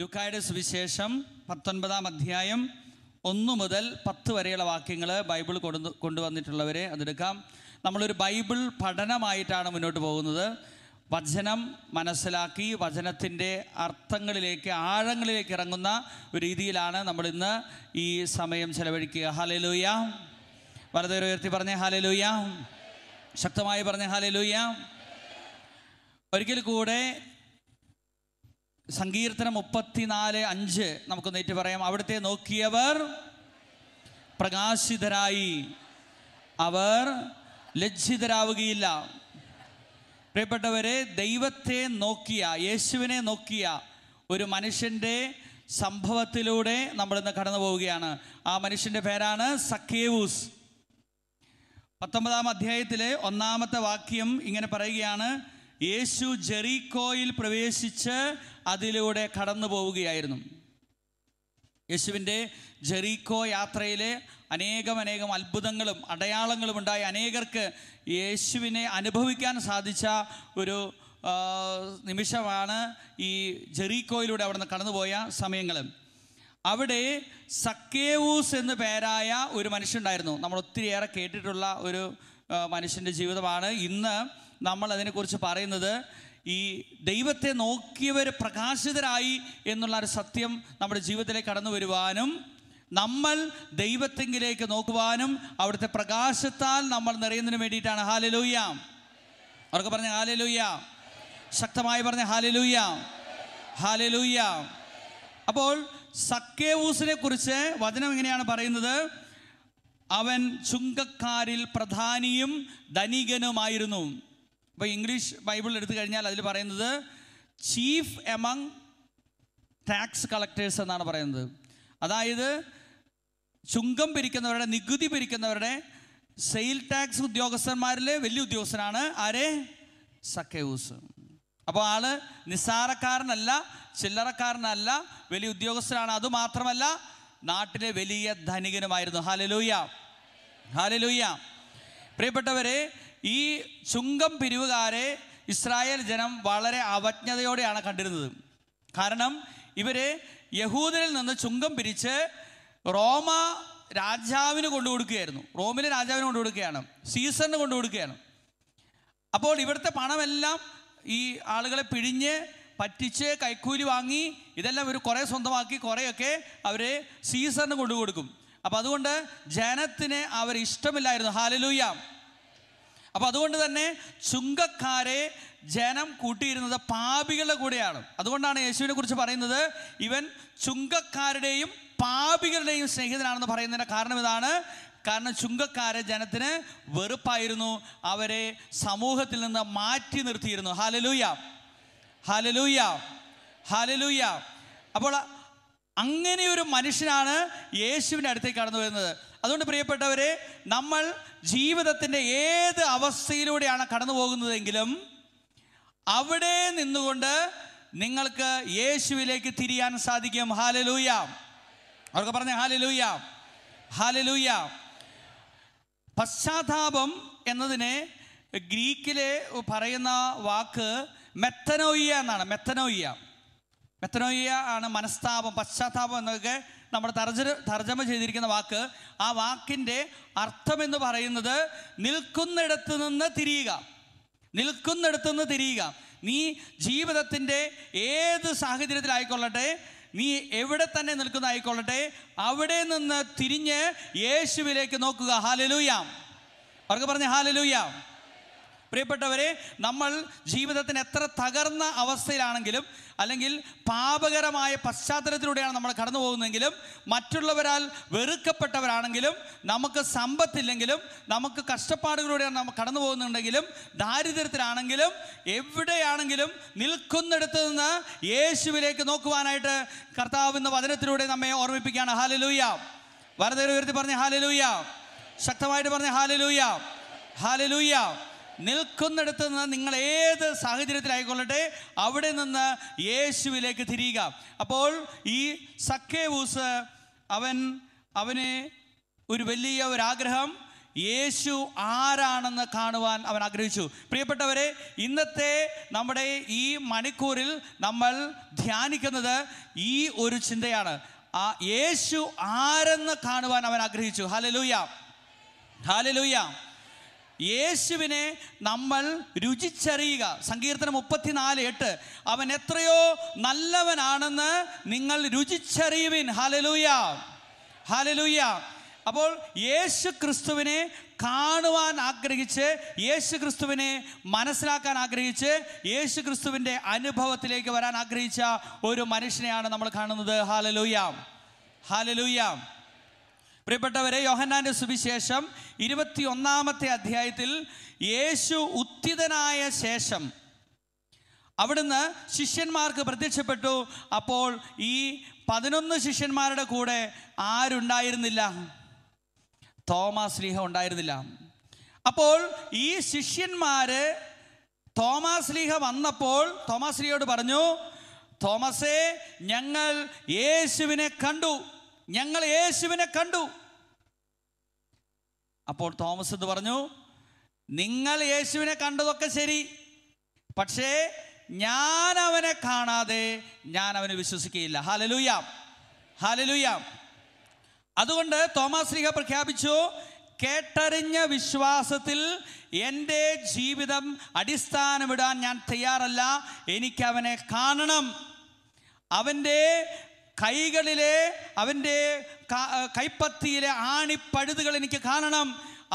ലുക്കായുടെ സുവിശേഷം പത്തൊൻപതാം അധ്യായം ഒന്ന് മുതൽ പത്ത് വരെയുള്ള വാക്യങ്ങൾ ബൈബിൾ കൊണ്ടു കൊണ്ടുവന്നിട്ടുള്ളവരെ അതെടുക്കാം നമ്മളൊരു ബൈബിൾ പഠനമായിട്ടാണ് മുന്നോട്ട് പോകുന്നത് വചനം മനസ്സിലാക്കി വചനത്തിൻ്റെ അർത്ഥങ്ങളിലേക്ക് ആഴങ്ങളിലേക്ക് ഇറങ്ങുന്ന ഒരു രീതിയിലാണ് നമ്മൾ ഇന്ന് ഈ സമയം ചെലവഴിക്കുക ഹലലൂയ വലതുയർത്തി പറഞ്ഞേ ഹലലൂയ ശക്തമായി പറഞ്ഞ ഹാലലൂയ ഒരിക്കൽ കൂടെ സങ്കീർത്തനം മുപ്പത്തിനാല് അഞ്ച് നമുക്ക് നേറ്റ് പറയാം അവിടുത്തെ നോക്കിയവർ പ്രകാശിതരായി അവർ ലജ്ജിതരാവുകയില്ല പ്രിയപ്പെട്ടവരെ ദൈവത്തെ നോക്കിയ യേശുവിനെ നോക്കിയ ഒരു മനുഷ്യൻ്റെ സംഭവത്തിലൂടെ നമ്മളിന്ന് കടന്നു പോവുകയാണ് ആ മനുഷ്യൻ്റെ പേരാണ് സക്കേവൂസ് പത്തൊമ്പതാം അധ്യായത്തിലെ ഒന്നാമത്തെ വാക്യം ഇങ്ങനെ പറയുകയാണ് യേശു ജെറീക്കോയിൽ പ്രവേശിച്ച് അതിലൂടെ കടന്നു പോവുകയായിരുന്നു യേശുവിൻ്റെ ജെറീക്കോ യാത്രയിലെ അനേകം അനേകം അത്ഭുതങ്ങളും അടയാളങ്ങളും ഉണ്ടായി അനേകർക്ക് യേശുവിനെ അനുഭവിക്കാൻ സാധിച്ച ഒരു നിമിഷമാണ് ഈ ജെറീക്കോയിലൂടെ അവിടുന്ന് കടന്നുപോയ സമയങ്ങളും അവിടെ സക്കേവൂസ് എന്ന് പേരായ ഒരു മനുഷ്യണ്ടായിരുന്നു നമ്മൾ ഒത്തിരിയേറെ കേട്ടിട്ടുള്ള ഒരു മനുഷ്യൻ്റെ ജീവിതമാണ് ഇന്ന് നമ്മൾ അതിനെക്കുറിച്ച് പറയുന്നത് ഈ ദൈവത്തെ നോക്കിയവർ പ്രകാശിതരായി എന്നുള്ള ഒരു സത്യം നമ്മുടെ ജീവിതത്തിലേക്ക് കടന്നു വരുവാനും നമ്മൾ ദൈവത്തെങ്കിലേക്ക് നോക്കുവാനും അവിടുത്തെ പ്രകാശത്താൽ നമ്മൾ നിറയുന്നതിന് വേണ്ടിയിട്ടാണ് ഹാലലൂയാം അവർക്ക് പറഞ്ഞ ഹാലലൂയാം ശക്തമായി പറഞ്ഞ ഹാലലൂയാം ഹാലലൂയാം അപ്പോൾ സക്കേവൂസിനെ കുറിച്ച് വചനം എങ്ങനെയാണ് പറയുന്നത് അവൻ ചുങ്കക്കാരിൽ പ്രധാനിയും ധനികനുമായിരുന്നു അപ്പോൾ ഇംഗ്ലീഷ് ബൈബിൾ എടുത്തു കഴിഞ്ഞാൽ അതിൽ പറയുന്നത് ചീഫ് എമംഗ് ടാക്സ് കളക്ടേഴ്സ് എന്നാണ് പറയുന്നത് അതായത് ചുങ്കം പിരിക്കുന്നവരുടെ നികുതി പിരിക്കുന്നവരുടെ സെയിൽ ടാക്സ് ഉദ്യോഗസ്ഥന്മാരിൽ വലിയ ഉദ്യോഗസ്ഥനാണ് ആരെ സക്കേവൂസ് അപ്പോൾ ആള് നിസ്സാരക്കാരനല്ല ചില്ലറക്കാരനല്ല വലിയ ഉദ്യോഗസ്ഥനാണ് മാത്രമല്ല നാട്ടിലെ വലിയ ധനികനുമായിരുന്നു ഹാലലൂയ ഹാലലൂയ പ്രിയപ്പെട്ടവരെ ഈ ചുങ്കം പിരിവുകാരെ ഇസ്രായേൽ ജനം വളരെ അവജ്ഞതയോടെയാണ് കണ്ടിരുന്നത് കാരണം ഇവരെ യഹൂദനിൽ നിന്ന് ചുങ്കം പിരിച്ച് റോമ രാജാവിന് കൊണ്ടുകൊടുക്കുകയായിരുന്നു റോമിലെ രാജാവിന് കൊണ്ടുകൊടുക്കുകയാണ് സീസറിന് കൊണ്ടുകൊടുക്കുകയാണ് അപ്പോൾ ഇവിടുത്തെ പണമെല്ലാം ഈ ആളുകളെ പിഴിഞ്ഞ് പറ്റിച്ച് കൈക്കൂലി വാങ്ങി ഇതെല്ലാം ഒരു കുറേ സ്വന്തമാക്കി കുറേയൊക്കെ അവർ സീസറിന് കൊണ്ടു കൊടുക്കും അപ്പം അതുകൊണ്ട് ജനത്തിന് അവർ ഇഷ്ടമില്ലായിരുന്നു ഹാലലൂയ അപ്പം അതുകൊണ്ട് തന്നെ ചുങ്കക്കാരെ ജനം കൂട്ടിയിരുന്നത് പാപികളുടെ കൂടെയാണ് അതുകൊണ്ടാണ് യേശുവിനെ കുറിച്ച് പറയുന്നത് ഇവൻ ചുങ്കക്കാരുടെയും പാപികളുടെയും സ്നേഹിതനാണെന്ന് പറയുന്നതിൻ്റെ കാരണം ഇതാണ് കാരണം ചുങ്കക്കാരെ ജനത്തിന് വെറുപ്പായിരുന്നു അവരെ സമൂഹത്തിൽ നിന്ന് മാറ്റി നിർത്തിയിരുന്നു ഹാലലൂയ ഹാലലൂയ ഹാലലൂയ അപ്പോൾ അങ്ങനെ ഒരു മനുഷ്യനാണ് യേശുവിൻ്റെ അടുത്തേക്ക് കടന്നു വരുന്നത് അതുകൊണ്ട് പ്രിയപ്പെട്ടവരെ നമ്മൾ ജീവിതത്തിൻ്റെ ഏത് അവസ്ഥയിലൂടെയാണ് കടന്നു പോകുന്നതെങ്കിലും അവിടെ നിന്നുകൊണ്ട് നിങ്ങൾക്ക് യേശുവിലേക്ക് തിരിയാൻ സാധിക്കും ഹാലലൂയ അവർക്ക് പറഞ്ഞ ഹാലലൂയ ഹാലലൂയ പശ്ചാത്താപം എന്നതിനെ ഗ്രീക്കിലെ പറയുന്ന വാക്ക് മെത്തനോയ്യ എന്നാണ് മെത്തനോയ്യ മെത്തനോയ്യ ആണ് മനസ്താപം പശ്ചാത്താപം എന്നൊക്കെ നമ്മൾ തർജ തർജ്ജമ ചെയ്തിരിക്കുന്ന വാക്ക് ആ വാക്കിൻ്റെ അർത്ഥം എന്ന് പറയുന്നത് നിൽക്കുന്നിടത്ത് നിന്ന് തിരിയുക നിൽക്കുന്നിടത്ത് നിന്ന് തിരിയുക നീ ജീവിതത്തിൻ്റെ ഏത് സാഹചര്യത്തിലായിക്കൊള്ളട്ടെ നീ എവിടെ തന്നെ നിൽക്കുന്നതായിക്കൊള്ളട്ടെ അവിടെ നിന്ന് തിരിഞ്ഞ് യേശുവിലേക്ക് നോക്കുക ഹാലലൂയാം അവർക്ക് പറഞ്ഞ ഹാലലൂയാം പ്രിയപ്പെട്ടവരെ നമ്മൾ ജീവിതത്തിന് എത്ര തകർന്ന അവസ്ഥയിലാണെങ്കിലും അല്ലെങ്കിൽ പാപകരമായ പശ്ചാത്തലത്തിലൂടെയാണ് നമ്മൾ കടന്നു പോകുന്നതെങ്കിലും മറ്റുള്ളവരാൽ വെറുക്കപ്പെട്ടവരാണെങ്കിലും നമുക്ക് സമ്പത്തില്ലെങ്കിലും നമുക്ക് കഷ്ടപ്പാടുകളിലൂടെയാണ് നമ്മൾ കടന്നു പോകുന്നുണ്ടെങ്കിലും ദാരിദ്ര്യത്തിലാണെങ്കിലും എവിടെയാണെങ്കിലും നിൽക്കുന്നിടത്ത് നിന്ന് യേശുവിലേക്ക് നോക്കുവാനായിട്ട് കർത്താവ് എന്ന വചനത്തിലൂടെ നമ്മെ ഓർമ്മിപ്പിക്കുകയാണ് ഹാലലൂയ വരതേരെ ഉയർത്തി പറഞ്ഞ ഹാലലൂയ ശക്തമായിട്ട് പറഞ്ഞ ഹാലലൂയ ഹാലലൂയ നിൽക്കുന്നിടത്ത് നിന്ന് നിങ്ങൾ ഏത് സാഹചര്യത്തിലായിക്കൊള്ളട്ടെ അവിടെ നിന്ന് യേശുവിലേക്ക് തിരിയുക അപ്പോൾ ഈ സക്കേവൂസ് അവൻ അവന് ഒരു വലിയ ഒരാഗ്രഹം യേശു ആരാണെന്ന് കാണുവാൻ അവൻ ആഗ്രഹിച്ചു പ്രിയപ്പെട്ടവരെ ഇന്നത്തെ നമ്മുടെ ഈ മണിക്കൂറിൽ നമ്മൾ ധ്യാനിക്കുന്നത് ഈ ഒരു ചിന്തയാണ് ആ യേശു ആരെന്ന് കാണുവാൻ അവൻ ആഗ്രഹിച്ചു ഹാലലൂയ ഹാലലൂയ യേശുവിനെ നമ്മൾ രുചിച്ചറിയുക സങ്കീർത്തനം മുപ്പത്തിനാല് എട്ട് അവൻ എത്രയോ നല്ലവനാണെന്ന് നിങ്ങൾ രുചിച്ചറിയുവിൻ ഹലലൂയ ഹലലൂയ അപ്പോൾ യേശു ക്രിസ്തുവിനെ കാണുവാൻ ആഗ്രഹിച്ച് യേശു ക്രിസ്തുവിനെ മനസ്സിലാക്കാൻ ആഗ്രഹിച്ച് യേശു ക്രിസ്തുവിൻ്റെ അനുഭവത്തിലേക്ക് വരാൻ ആഗ്രഹിച്ച ഒരു മനുഷ്യനെയാണ് നമ്മൾ കാണുന്നത് ഹാലലൂയാം ഹാലലൂയാം പ്രിയപ്പെട്ടവരെ യോഹന്നാന്റെ സുവിശേഷം ഇരുപത്തി ഒന്നാമത്തെ അധ്യായത്തിൽ യേശു ഉത്തിതനായ ശേഷം അവിടുന്ന് ശിഷ്യന്മാർക്ക് പ്രത്യക്ഷപ്പെട്ടു അപ്പോൾ ഈ പതിനൊന്ന് ശിഷ്യന്മാരുടെ കൂടെ ആരുണ്ടായിരുന്നില്ല തോമസ് ലീഹ ഉണ്ടായിരുന്നില്ല അപ്പോൾ ഈ ശിഷ്യന്മാര് തോമസ് ലീഹ വന്നപ്പോൾ തോമസ് ലീഹയോട് പറഞ്ഞു തോമസേ ഞങ്ങൾ യേശുവിനെ കണ്ടു ഞങ്ങൾ യേശുവിനെ കണ്ടു അപ്പോൾ തോമസ് എന്ന് പറഞ്ഞു നിങ്ങൾ യേശുവിനെ കണ്ടതൊക്കെ ശരി പക്ഷേ ഞാൻ അവനെ കാണാതെ ഞാൻ അവന് വിശ്വസിക്കുകയില്ല ഹാലലുയാം ഹാലലുയാം അതുകൊണ്ട് തോമസ് ലീഹ പ്രഖ്യാപിച്ചു കേട്ടറിഞ്ഞ വിശ്വാസത്തിൽ എൻ്റെ ജീവിതം അടിസ്ഥാനമിടാൻ ഞാൻ തയ്യാറല്ല എനിക്ക് അവനെ കാണണം അവൻ്റെ കൈകളിലെ അവൻ്റെ കൈപ്പത്തിയിലെ ആണിപ്പഴുതുകൾ എനിക്ക് കാണണം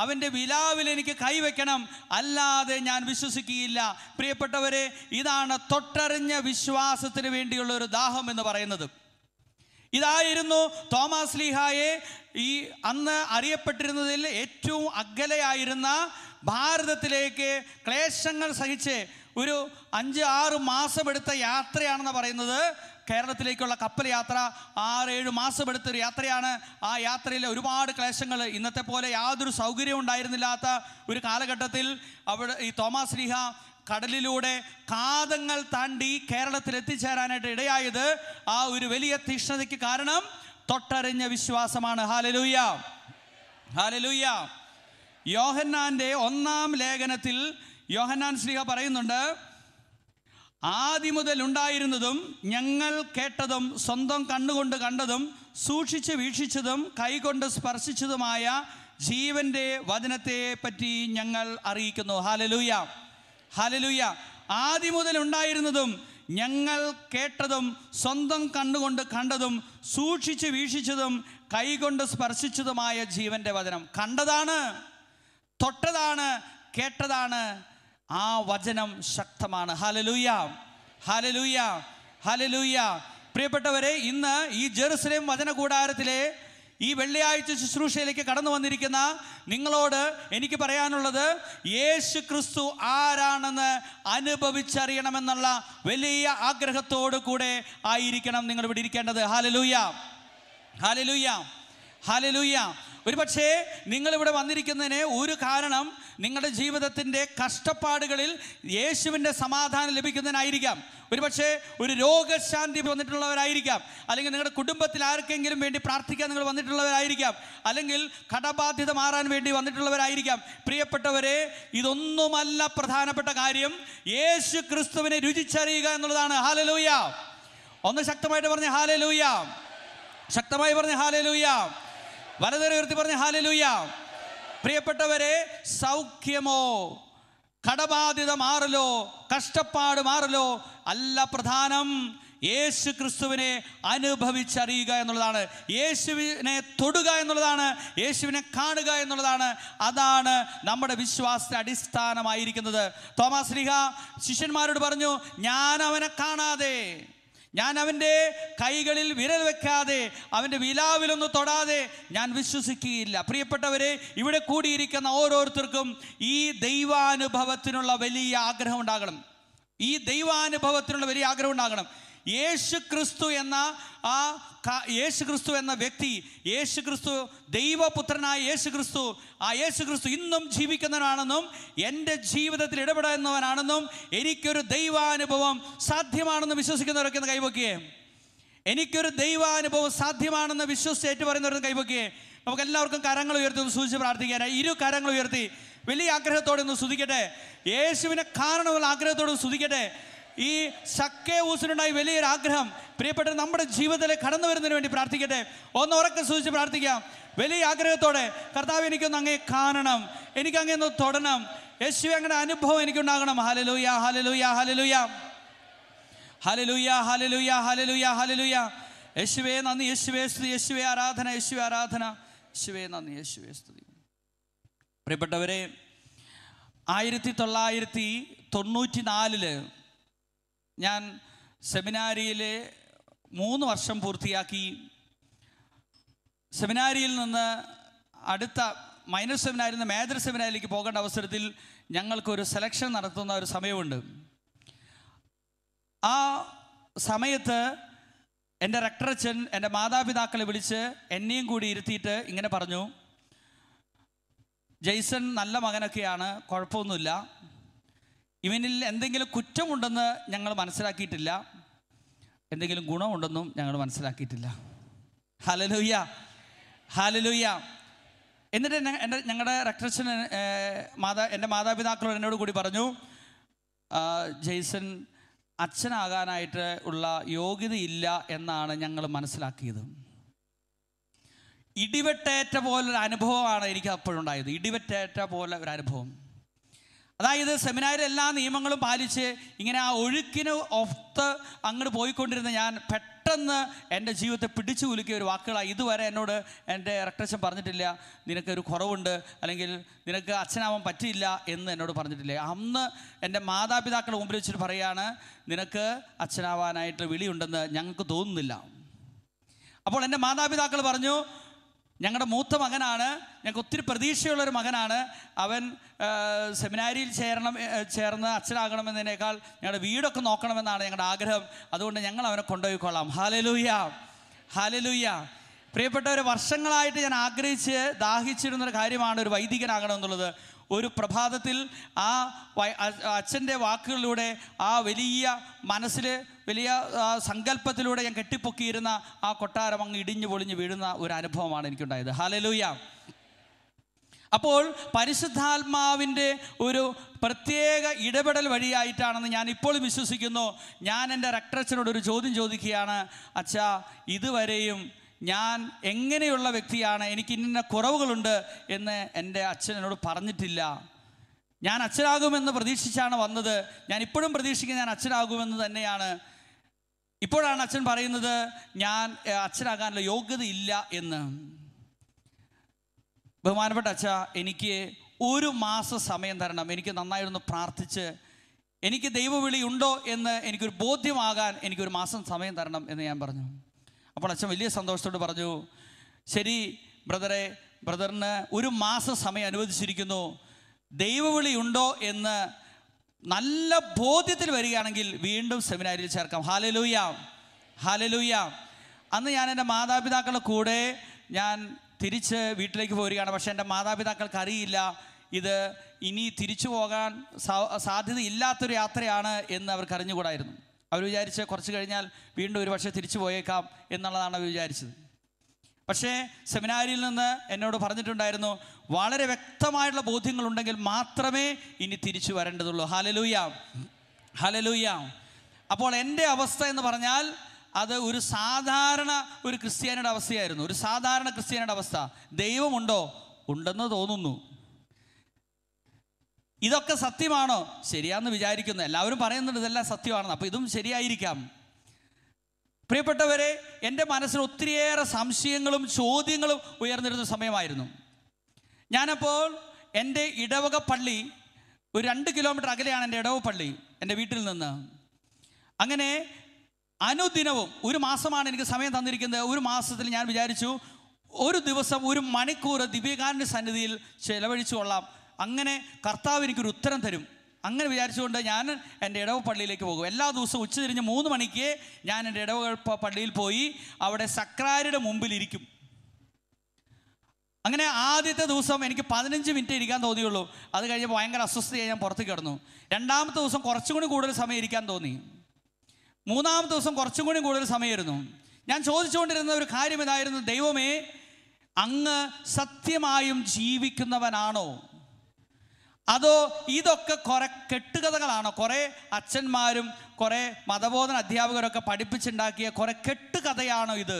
അവൻ്റെ വിലാവിൽ എനിക്ക് കൈവയ്ക്കണം അല്ലാതെ ഞാൻ വിശ്വസിക്കുകയില്ല പ്രിയപ്പെട്ടവരെ ഇതാണ് തൊട്ടറിഞ്ഞ വിശ്വാസത്തിന് വേണ്ടിയുള്ള ഒരു ദാഹം എന്ന് പറയുന്നത് ഇതായിരുന്നു തോമസ് ലീഹായെ ഈ അന്ന് അറിയപ്പെട്ടിരുന്നതിൽ ഏറ്റവും അകലെയായിരുന്ന ഭാരതത്തിലേക്ക് ക്ലേശങ്ങൾ സഹിച്ച് ഒരു അഞ്ച് ആറ് മാസമെടുത്ത യാത്രയാണെന്ന് പറയുന്നത് കേരളത്തിലേക്കുള്ള കപ്പൽ യാത്ര ആറേഴ് എടുത്തൊരു യാത്രയാണ് ആ യാത്രയിലെ ഒരുപാട് ക്ലേശങ്ങൾ ഇന്നത്തെ പോലെ യാതൊരു സൗകര്യവും ഉണ്ടായിരുന്നില്ലാത്ത ഒരു കാലഘട്ടത്തിൽ അവിടെ ഈ തോമസ് ലീഹ കടലിലൂടെ കാതങ്ങൾ താണ്ടി കേരളത്തിൽ എത്തിച്ചേരാനായിട്ട് ഇടയായത് ആ ഒരു വലിയ തീഷ്ണതയ്ക്ക് കാരണം തൊട്ടറിഞ്ഞ വിശ്വാസമാണ് ഹാലലൂയ ഹാലലൂയ യോഹന്നാന്റെ ഒന്നാം ലേഖനത്തിൽ യോഹന്നാൻ ശ്രീഹ പറയുന്നുണ്ട് ആദ്യം മുതൽ ഉണ്ടായിരുന്നതും ഞങ്ങൾ കേട്ടതും സ്വന്തം കണ്ണുകൊണ്ട് കണ്ടതും സൂക്ഷിച്ച് വീക്ഷിച്ചതും കൈകൊണ്ട് സ്പർശിച്ചതുമായ ജീവന്റെ വചനത്തെ പറ്റി ഞങ്ങൾ അറിയിക്കുന്നു ഹാലലൂയ ഹാലലൂയ ആദ്യം മുതൽ ഉണ്ടായിരുന്നതും ഞങ്ങൾ കേട്ടതും സ്വന്തം കണ്ണുകൊണ്ട് കണ്ടതും സൂക്ഷിച്ച് വീക്ഷിച്ചതും കൈകൊണ്ട് സ്പർശിച്ചതുമായ ജീവന്റെ വചനം കണ്ടതാണ് തൊട്ടതാണ് കേട്ടതാണ് ആ വചനം ശക്തമാണ് ഹലലൂയ ഹലലൂയ ഹലലൂയ പ്രിയപ്പെട്ടവരെ ഇന്ന് ഈ ജെറുസലേം വചന കൂടാരത്തിലെ ഈ വെള്ളിയാഴ്ച ശുശ്രൂഷയിലേക്ക് കടന്നു വന്നിരിക്കുന്ന നിങ്ങളോട് എനിക്ക് പറയാനുള്ളത് യേശു ക്രിസ്തു ആരാണെന്ന് അനുഭവിച്ചറിയണമെന്നുള്ള വലിയ ആഗ്രഹത്തോടു കൂടെ ആയിരിക്കണം നിങ്ങൾ ഇവിടെ ഇരിക്കേണ്ടത് ഹാലലൂയ ഹാലലൂയ ഹാലലൂയ ഒരുപക്ഷേ നിങ്ങളിവിടെ വന്നിരിക്കുന്നതിന് ഒരു കാരണം നിങ്ങളുടെ ജീവിതത്തിൻ്റെ കഷ്ടപ്പാടുകളിൽ യേശുവിൻ്റെ സമാധാനം ലഭിക്കുന്നതിനായിരിക്കാം ഒരുപക്ഷെ ഒരു രോഗശാന്തി വന്നിട്ടുള്ളവരായിരിക്കാം അല്ലെങ്കിൽ നിങ്ങളുടെ കുടുംബത്തിൽ ആർക്കെങ്കിലും വേണ്ടി പ്രാർത്ഥിക്കാൻ നിങ്ങൾ വന്നിട്ടുള്ളവരായിരിക്കാം അല്ലെങ്കിൽ കടബാധ്യത മാറാൻ വേണ്ടി വന്നിട്ടുള്ളവരായിരിക്കാം പ്രിയപ്പെട്ടവരെ ഇതൊന്നുമല്ല പ്രധാനപ്പെട്ട കാര്യം യേശു ക്രിസ്തുവിനെ രുചിച്ചറിയുക എന്നുള്ളതാണ് ഹാലലൂയ ഒന്ന് ശക്തമായിട്ട് പറഞ്ഞ ഹാലലൂയ ശക്തമായി പറഞ്ഞ ഹാലലൂയ വലതുവരെ ഉയർത്തി പറഞ്ഞ ഹാലലൂയ പ്രിയപ്പെട്ടവരെ സൗഖ്യമോ കടബാധിത മാറലോ കഷ്ടപ്പാട് മാറലോ അല്ല പ്രധാനം യേശു ക്രിസ്തുവിനെ അനുഭവിച്ചറിയുക എന്നുള്ളതാണ് യേശുവിനെ തൊടുക എന്നുള്ളതാണ് യേശുവിനെ കാണുക എന്നുള്ളതാണ് അതാണ് നമ്മുടെ വിശ്വാസത്തിന് അടിസ്ഥാനമായിരിക്കുന്നത് തോമാശ്രീഹ ശിഷ്യന്മാരോട് പറഞ്ഞു ഞാൻ അവനെ കാണാതെ ഞാൻ അവൻ്റെ കൈകളിൽ വിരൽ വെക്കാതെ അവൻ്റെ വിലാവിലൊന്ന് തൊടാതെ ഞാൻ വിശ്വസിക്കുകയില്ല പ്രിയപ്പെട്ടവരെ ഇവിടെ കൂടിയിരിക്കുന്ന ഓരോരുത്തർക്കും ഈ ദൈവാനുഭവത്തിനുള്ള വലിയ ആഗ്രഹം ഉണ്ടാകണം ഈ ദൈവാനുഭവത്തിനുള്ള വലിയ ആഗ്രഹം ഉണ്ടാകണം യേശു ക്രിസ്തു എന്ന ആ യേശു ക്രിസ്തു എന്ന വ്യക്തി യേശു ക്രിസ്തു ദൈവപുത്രനായ യേശു ക്രിസ്തു ആ യേശു ക്രിസ്തു ഇന്നും ജീവിക്കുന്നവനാണെന്നും എൻ്റെ ജീവിതത്തിൽ ഇടപെടുന്നവനാണെന്നും എനിക്കൊരു ദൈവാനുഭവം സാധ്യമാണെന്ന് വിശ്വസിക്കുന്നവരൊക്കെ ഒന്ന് കൈവയ്ക്കുകയേ എനിക്കൊരു ദൈവാനുഭവം സാധ്യമാണെന്ന് വിശ്വസിച്ച് ഏറ്റുപറയുന്നവരൊന്ന് കൈവയ്ക്കുകയേ നമുക്ക് എല്ലാവർക്കും കരങ്ങൾ ഉയർത്തി ഒന്ന് സൂചിച്ച് പ്രാർത്ഥിക്കാനായി ഇരു കരങ്ങൾ ഉയർത്തി വലിയ ആഗ്രഹത്തോടെ ഒന്ന് സ്തുതിക്കട്ടെ യേശുവിനെ കാരണമുള്ള ആഗ്രഹത്തോടെ സ്തുതിക്കട്ടെ ഈ ശക്കേ ഊസിനുണ്ടായി വലിയൊരു ആഗ്രഹം പ്രിയപ്പെട്ട നമ്മുടെ ജീവിതത്തിലെ കടന്നു വരുന്നതിന് വേണ്ടി പ്രാർത്ഥിക്കട്ടെ ഒന്ന് ഉറക്കം സൂചിച്ച് പ്രാർത്ഥിക്കാം വലിയ ആഗ്രഹത്തോടെ കർത്താവ് എനിക്കൊന്ന് അങ്ങേ കാണണം എനിക്ക് അങ്ങേ ഒന്ന് തൊടണം യേശു അങ്ങനെ അനുഭവം എനിക്കുണ്ടാകണം ഹലലൂയ ഹലലൂയ ഹലലൂയ ഹലലൂയ ഹലലൂയ ഹലലൂയ ഹലലൂയ യേശുവേ നന്ദി യേശുവേ സ്തുതി യേശുവേ ആരാധന യേശുവേ ആരാധന യേശുവേ നന്ദി യേശുവേ സ്തുതി പ്രിയപ്പെട്ടവരെ ആയിരത്തി തൊള്ളായിരത്തി തൊണ്ണൂറ്റി നാലില് ഞാൻ സെമിനാരിയിലെ മൂന്ന് വർഷം പൂർത്തിയാക്കി സെമിനാരിയിൽ നിന്ന് അടുത്ത മൈനർ സെമിനാരിൽ നിന്ന് മേജർ സെമിനാരിയിലേക്ക് പോകേണ്ട അവസരത്തിൽ ഞങ്ങൾക്കൊരു സെലക്ഷൻ നടത്തുന്ന ഒരു സമയമുണ്ട് ആ സമയത്ത് എൻ്റെ റക്ടറച്ചൻ എൻ്റെ മാതാപിതാക്കളെ വിളിച്ച് എന്നെയും കൂടി ഇരുത്തിയിട്ട് ഇങ്ങനെ പറഞ്ഞു ജെയ്സൺ നല്ല മകനൊക്കെയാണ് കുഴപ്പമൊന്നുമില്ല ഇവനിൽ എന്തെങ്കിലും കുറ്റമുണ്ടെന്ന് ഞങ്ങൾ മനസ്സിലാക്കിയിട്ടില്ല എന്തെങ്കിലും ഗുണമുണ്ടെന്നും ഞങ്ങൾ മനസ്സിലാക്കിയിട്ടില്ല ഹലലൂയ ഹലലൂയ എന്നിട്ട് എൻ്റെ ഞങ്ങളുടെ റെക്ടറക്ഷൻ മാതാ എൻ്റെ മാതാപിതാക്കളോട് എന്നോട് കൂടി പറഞ്ഞു ജെയ്സൺ അച്ഛനാകാനായിട്ട് ഉള്ള യോഗ്യതയില്ല എന്നാണ് ഞങ്ങൾ മനസ്സിലാക്കിയത് ഇടിവെട്ടേറ്റ ഒരു അനുഭവമാണ് എനിക്ക് അപ്പോഴുണ്ടായത് ഇടിവെട്ടേറ്റ പോലെ ഒരു അനുഭവം അതായത് സെമിനാരിൽ എല്ലാ നിയമങ്ങളും പാലിച്ച് ഇങ്ങനെ ആ ഒഴുക്കിന് ഒത്ത് അങ്ങോട്ട് പോയിക്കൊണ്ടിരുന്ന ഞാൻ പെട്ടെന്ന് എൻ്റെ ജീവിതത്തെ പിടിച്ചു കുലുക്കിയ ഒരു വാക്കുകളാണ് ഇതുവരെ എന്നോട് എൻ്റെ ഇറക്ടേഷൻ പറഞ്ഞിട്ടില്ല നിനക്കൊരു കുറവുണ്ട് അല്ലെങ്കിൽ നിനക്ക് അച്ഛനാവാൻ പറ്റിയില്ല എന്ന് എന്നോട് പറഞ്ഞിട്ടില്ല അന്ന് എൻ്റെ മാതാപിതാക്കളുടെ മുമ്പിൽ വെച്ചിട്ട് പറയുകയാണ് നിനക്ക് അച്ഛനാവാനായിട്ട് വിളിയുണ്ടെന്ന് ഞങ്ങൾക്ക് തോന്നുന്നില്ല അപ്പോൾ എൻ്റെ മാതാപിതാക്കൾ പറഞ്ഞു ഞങ്ങളുടെ മൂത്ത മകനാണ് ഞങ്ങൾക്ക് ഒത്തിരി പ്രതീക്ഷയുള്ളൊരു മകനാണ് അവൻ സെമിനാരിയിൽ ചേരണം ചേർന്ന് അച്ഛനാകണമെന്നതിനേക്കാൾ ഞങ്ങളുടെ വീടൊക്കെ നോക്കണമെന്നാണ് ഞങ്ങളുടെ ആഗ്രഹം അതുകൊണ്ട് ഞങ്ങൾ അവനെ കൊള്ളാം ഹാലലൂയ ഹാലലൂയ പ്രിയപ്പെട്ട ഒരു വർഷങ്ങളായിട്ട് ഞാൻ ആഗ്രഹിച്ച് ദാഹിച്ചിരുന്നൊരു കാര്യമാണ് ഒരു വൈദികനാകണം എന്നുള്ളത് ഒരു പ്രഭാതത്തിൽ ആ അച്ഛൻ്റെ വാക്കുകളിലൂടെ ആ വലിയ മനസ്സിൽ വലിയ സങ്കല്പത്തിലൂടെ ഞാൻ കെട്ടിപ്പൊക്കിയിരുന്ന ആ കൊട്ടാരം അങ്ങ് ഇടിഞ്ഞു പൊളിഞ്ഞ് വീഴുന്ന ഒരു അനുഭവമാണ് എനിക്കുണ്ടായത് ഹാലലൂയ അപ്പോൾ പരിശുദ്ധാത്മാവിൻ്റെ ഒരു പ്രത്യേക ഇടപെടൽ വഴിയായിട്ടാണെന്ന് ഞാൻ ഇപ്പോൾ വിശ്വസിക്കുന്നു ഞാൻ എൻ്റെ റക്ടറച്ചനോട് ഒരു ചോദ്യം ചോദിക്കുകയാണ് അച്ഛാ ഇതുവരെയും ഞാൻ എങ്ങനെയുള്ള വ്യക്തിയാണ് എനിക്ക് ഇന്ന കുറവുകളുണ്ട് എന്ന് എൻ്റെ അച്ഛൻ എന്നോട് പറഞ്ഞിട്ടില്ല ഞാൻ അച്ഛനാകുമെന്ന് പ്രതീക്ഷിച്ചാണ് വന്നത് ഞാൻ ഇപ്പോഴും പ്രതീക്ഷിക്കുന്നത് ഞാൻ അച്ഛനാകുമെന്ന് തന്നെയാണ് ഇപ്പോഴാണ് അച്ഛൻ പറയുന്നത് ഞാൻ അച്ഛനാകാനുള്ള യോഗ്യതയില്ല എന്ന് ബഹുമാനപ്പെട്ട അച്ഛ എനിക്ക് ഒരു മാസം സമയം തരണം എനിക്ക് നന്നായിരുന്നു പ്രാർത്ഥിച്ച് എനിക്ക് ദൈവവിളി ഉണ്ടോ എന്ന് എനിക്കൊരു ബോധ്യമാകാൻ എനിക്കൊരു മാസം സമയം തരണം എന്ന് ഞാൻ പറഞ്ഞു അപ്പോൾ അച്ഛൻ വലിയ സന്തോഷത്തോട് പറഞ്ഞു ശരി ബ്രദറെ ബ്രദറിന് ഒരു മാസം സമയം അനുവദിച്ചിരിക്കുന്നു ദൈവവിളി ഉണ്ടോ എന്ന് നല്ല ബോധ്യത്തിൽ വരികയാണെങ്കിൽ വീണ്ടും സെമിനാരിയിൽ ചേർക്കാം ഹാലലൂയാം ഹാലലൂയാം അന്ന് ഞാൻ എൻ്റെ മാതാപിതാക്കളുടെ കൂടെ ഞാൻ തിരിച്ച് വീട്ടിലേക്ക് പോരുകയാണ് പക്ഷേ എൻ്റെ മാതാപിതാക്കൾക്ക് അറിയില്ല ഇത് ഇനി തിരിച്ചു പോകാൻ സാധ്യതയില്ലാത്തൊരു യാത്രയാണ് എന്ന് അവർക്ക് അറിഞ്ഞുകൂടായിരുന്നു അവർ വിചാരിച്ച് കുറച്ച് കഴിഞ്ഞാൽ വീണ്ടും ഒരു പക്ഷേ തിരിച്ചു പോയേക്കാം എന്നുള്ളതാണ് അവർ വിചാരിച്ചത് പക്ഷേ സെമിനാരിയിൽ നിന്ന് എന്നോട് പറഞ്ഞിട്ടുണ്ടായിരുന്നു വളരെ വ്യക്തമായിട്ടുള്ള ബോധ്യങ്ങളുണ്ടെങ്കിൽ മാത്രമേ ഇനി തിരിച്ചു വരേണ്ടതുള്ളൂ ഹലലൂയാം ഹലലൂയാം അപ്പോൾ എൻ്റെ അവസ്ഥ എന്ന് പറഞ്ഞാൽ അത് ഒരു സാധാരണ ഒരു ക്രിസ്ത്യാനിയുടെ അവസ്ഥയായിരുന്നു ഒരു സാധാരണ ക്രിസ്ത്യാനിയുടെ അവസ്ഥ ദൈവമുണ്ടോ ഉണ്ടെന്ന് തോന്നുന്നു ഇതൊക്കെ സത്യമാണോ ശരിയാന്ന് വിചാരിക്കുന്നു എല്ലാവരും പറയുന്നുണ്ട് ഇതെല്ലാം സത്യമാണെന്ന് അപ്പോൾ ഇതും ശരിയായിരിക്കാം പ്രിയപ്പെട്ടവരെ എൻ്റെ മനസ്സിന് ഒത്തിരിയേറെ സംശയങ്ങളും ചോദ്യങ്ങളും ഉയർന്നിരുന്ന സമയമായിരുന്നു ഞാനപ്പോൾ എൻ്റെ ഇടവക പള്ളി ഒരു രണ്ട് കിലോമീറ്റർ അകലെയാണ് എൻ്റെ ഇടവ പള്ളി എൻ്റെ വീട്ടിൽ നിന്ന് അങ്ങനെ അനുദിനവും ഒരു മാസമാണ് എനിക്ക് സമയം തന്നിരിക്കുന്നത് ഒരു മാസത്തിൽ ഞാൻ വിചാരിച്ചു ഒരു ദിവസം ഒരു മണിക്കൂർ ദിവ്യകാരൻ്റെ സന്നിധിയിൽ ചെലവഴിച്ചു കൊള്ളാം അങ്ങനെ കർത്താവ് എനിക്കൊരു ഉത്തരം തരും അങ്ങനെ വിചാരിച്ചുകൊണ്ട് ഞാൻ എൻ്റെ ഇടവ പള്ളിയിലേക്ക് പോകും എല്ലാ ദിവസവും ഉച്ച തിരിഞ്ഞ് മൂന്ന് മണിക്ക് ഞാൻ എൻ്റെ ഇടവ പള്ളിയിൽ പോയി അവിടെ സക്രാരുടെ ഇരിക്കും അങ്ങനെ ആദ്യത്തെ ദിവസം എനിക്ക് പതിനഞ്ച് മിനിറ്റ് ഇരിക്കാൻ തോന്നിയുള്ളൂ അത് കഴിഞ്ഞ് ഭയങ്കര അസ്വസ്ഥയായി ഞാൻ പുറത്ത് കിടന്നു രണ്ടാമത്തെ ദിവസം കുറച്ചും കൂടി കൂടുതൽ സമയം ഇരിക്കാൻ തോന്നി മൂന്നാമത്തെ ദിവസം കുറച്ചും കൂടി കൂടുതൽ സമയമായിരുന്നു ഞാൻ ചോദിച്ചുകൊണ്ടിരുന്ന ഒരു കാര്യം ഇതായിരുന്നു ദൈവമേ അങ്ങ് സത്യമായും ജീവിക്കുന്നവനാണോ അതോ ഇതൊക്കെ കുറെ കെട്ടുകഥകളാണോ കുറേ അച്ഛന്മാരും കുറേ മതബോധന അധ്യാപകരൊക്കെ പഠിപ്പിച്ചുണ്ടാക്കിയ കുറേ കെട്ടുകഥയാണോ ഇത്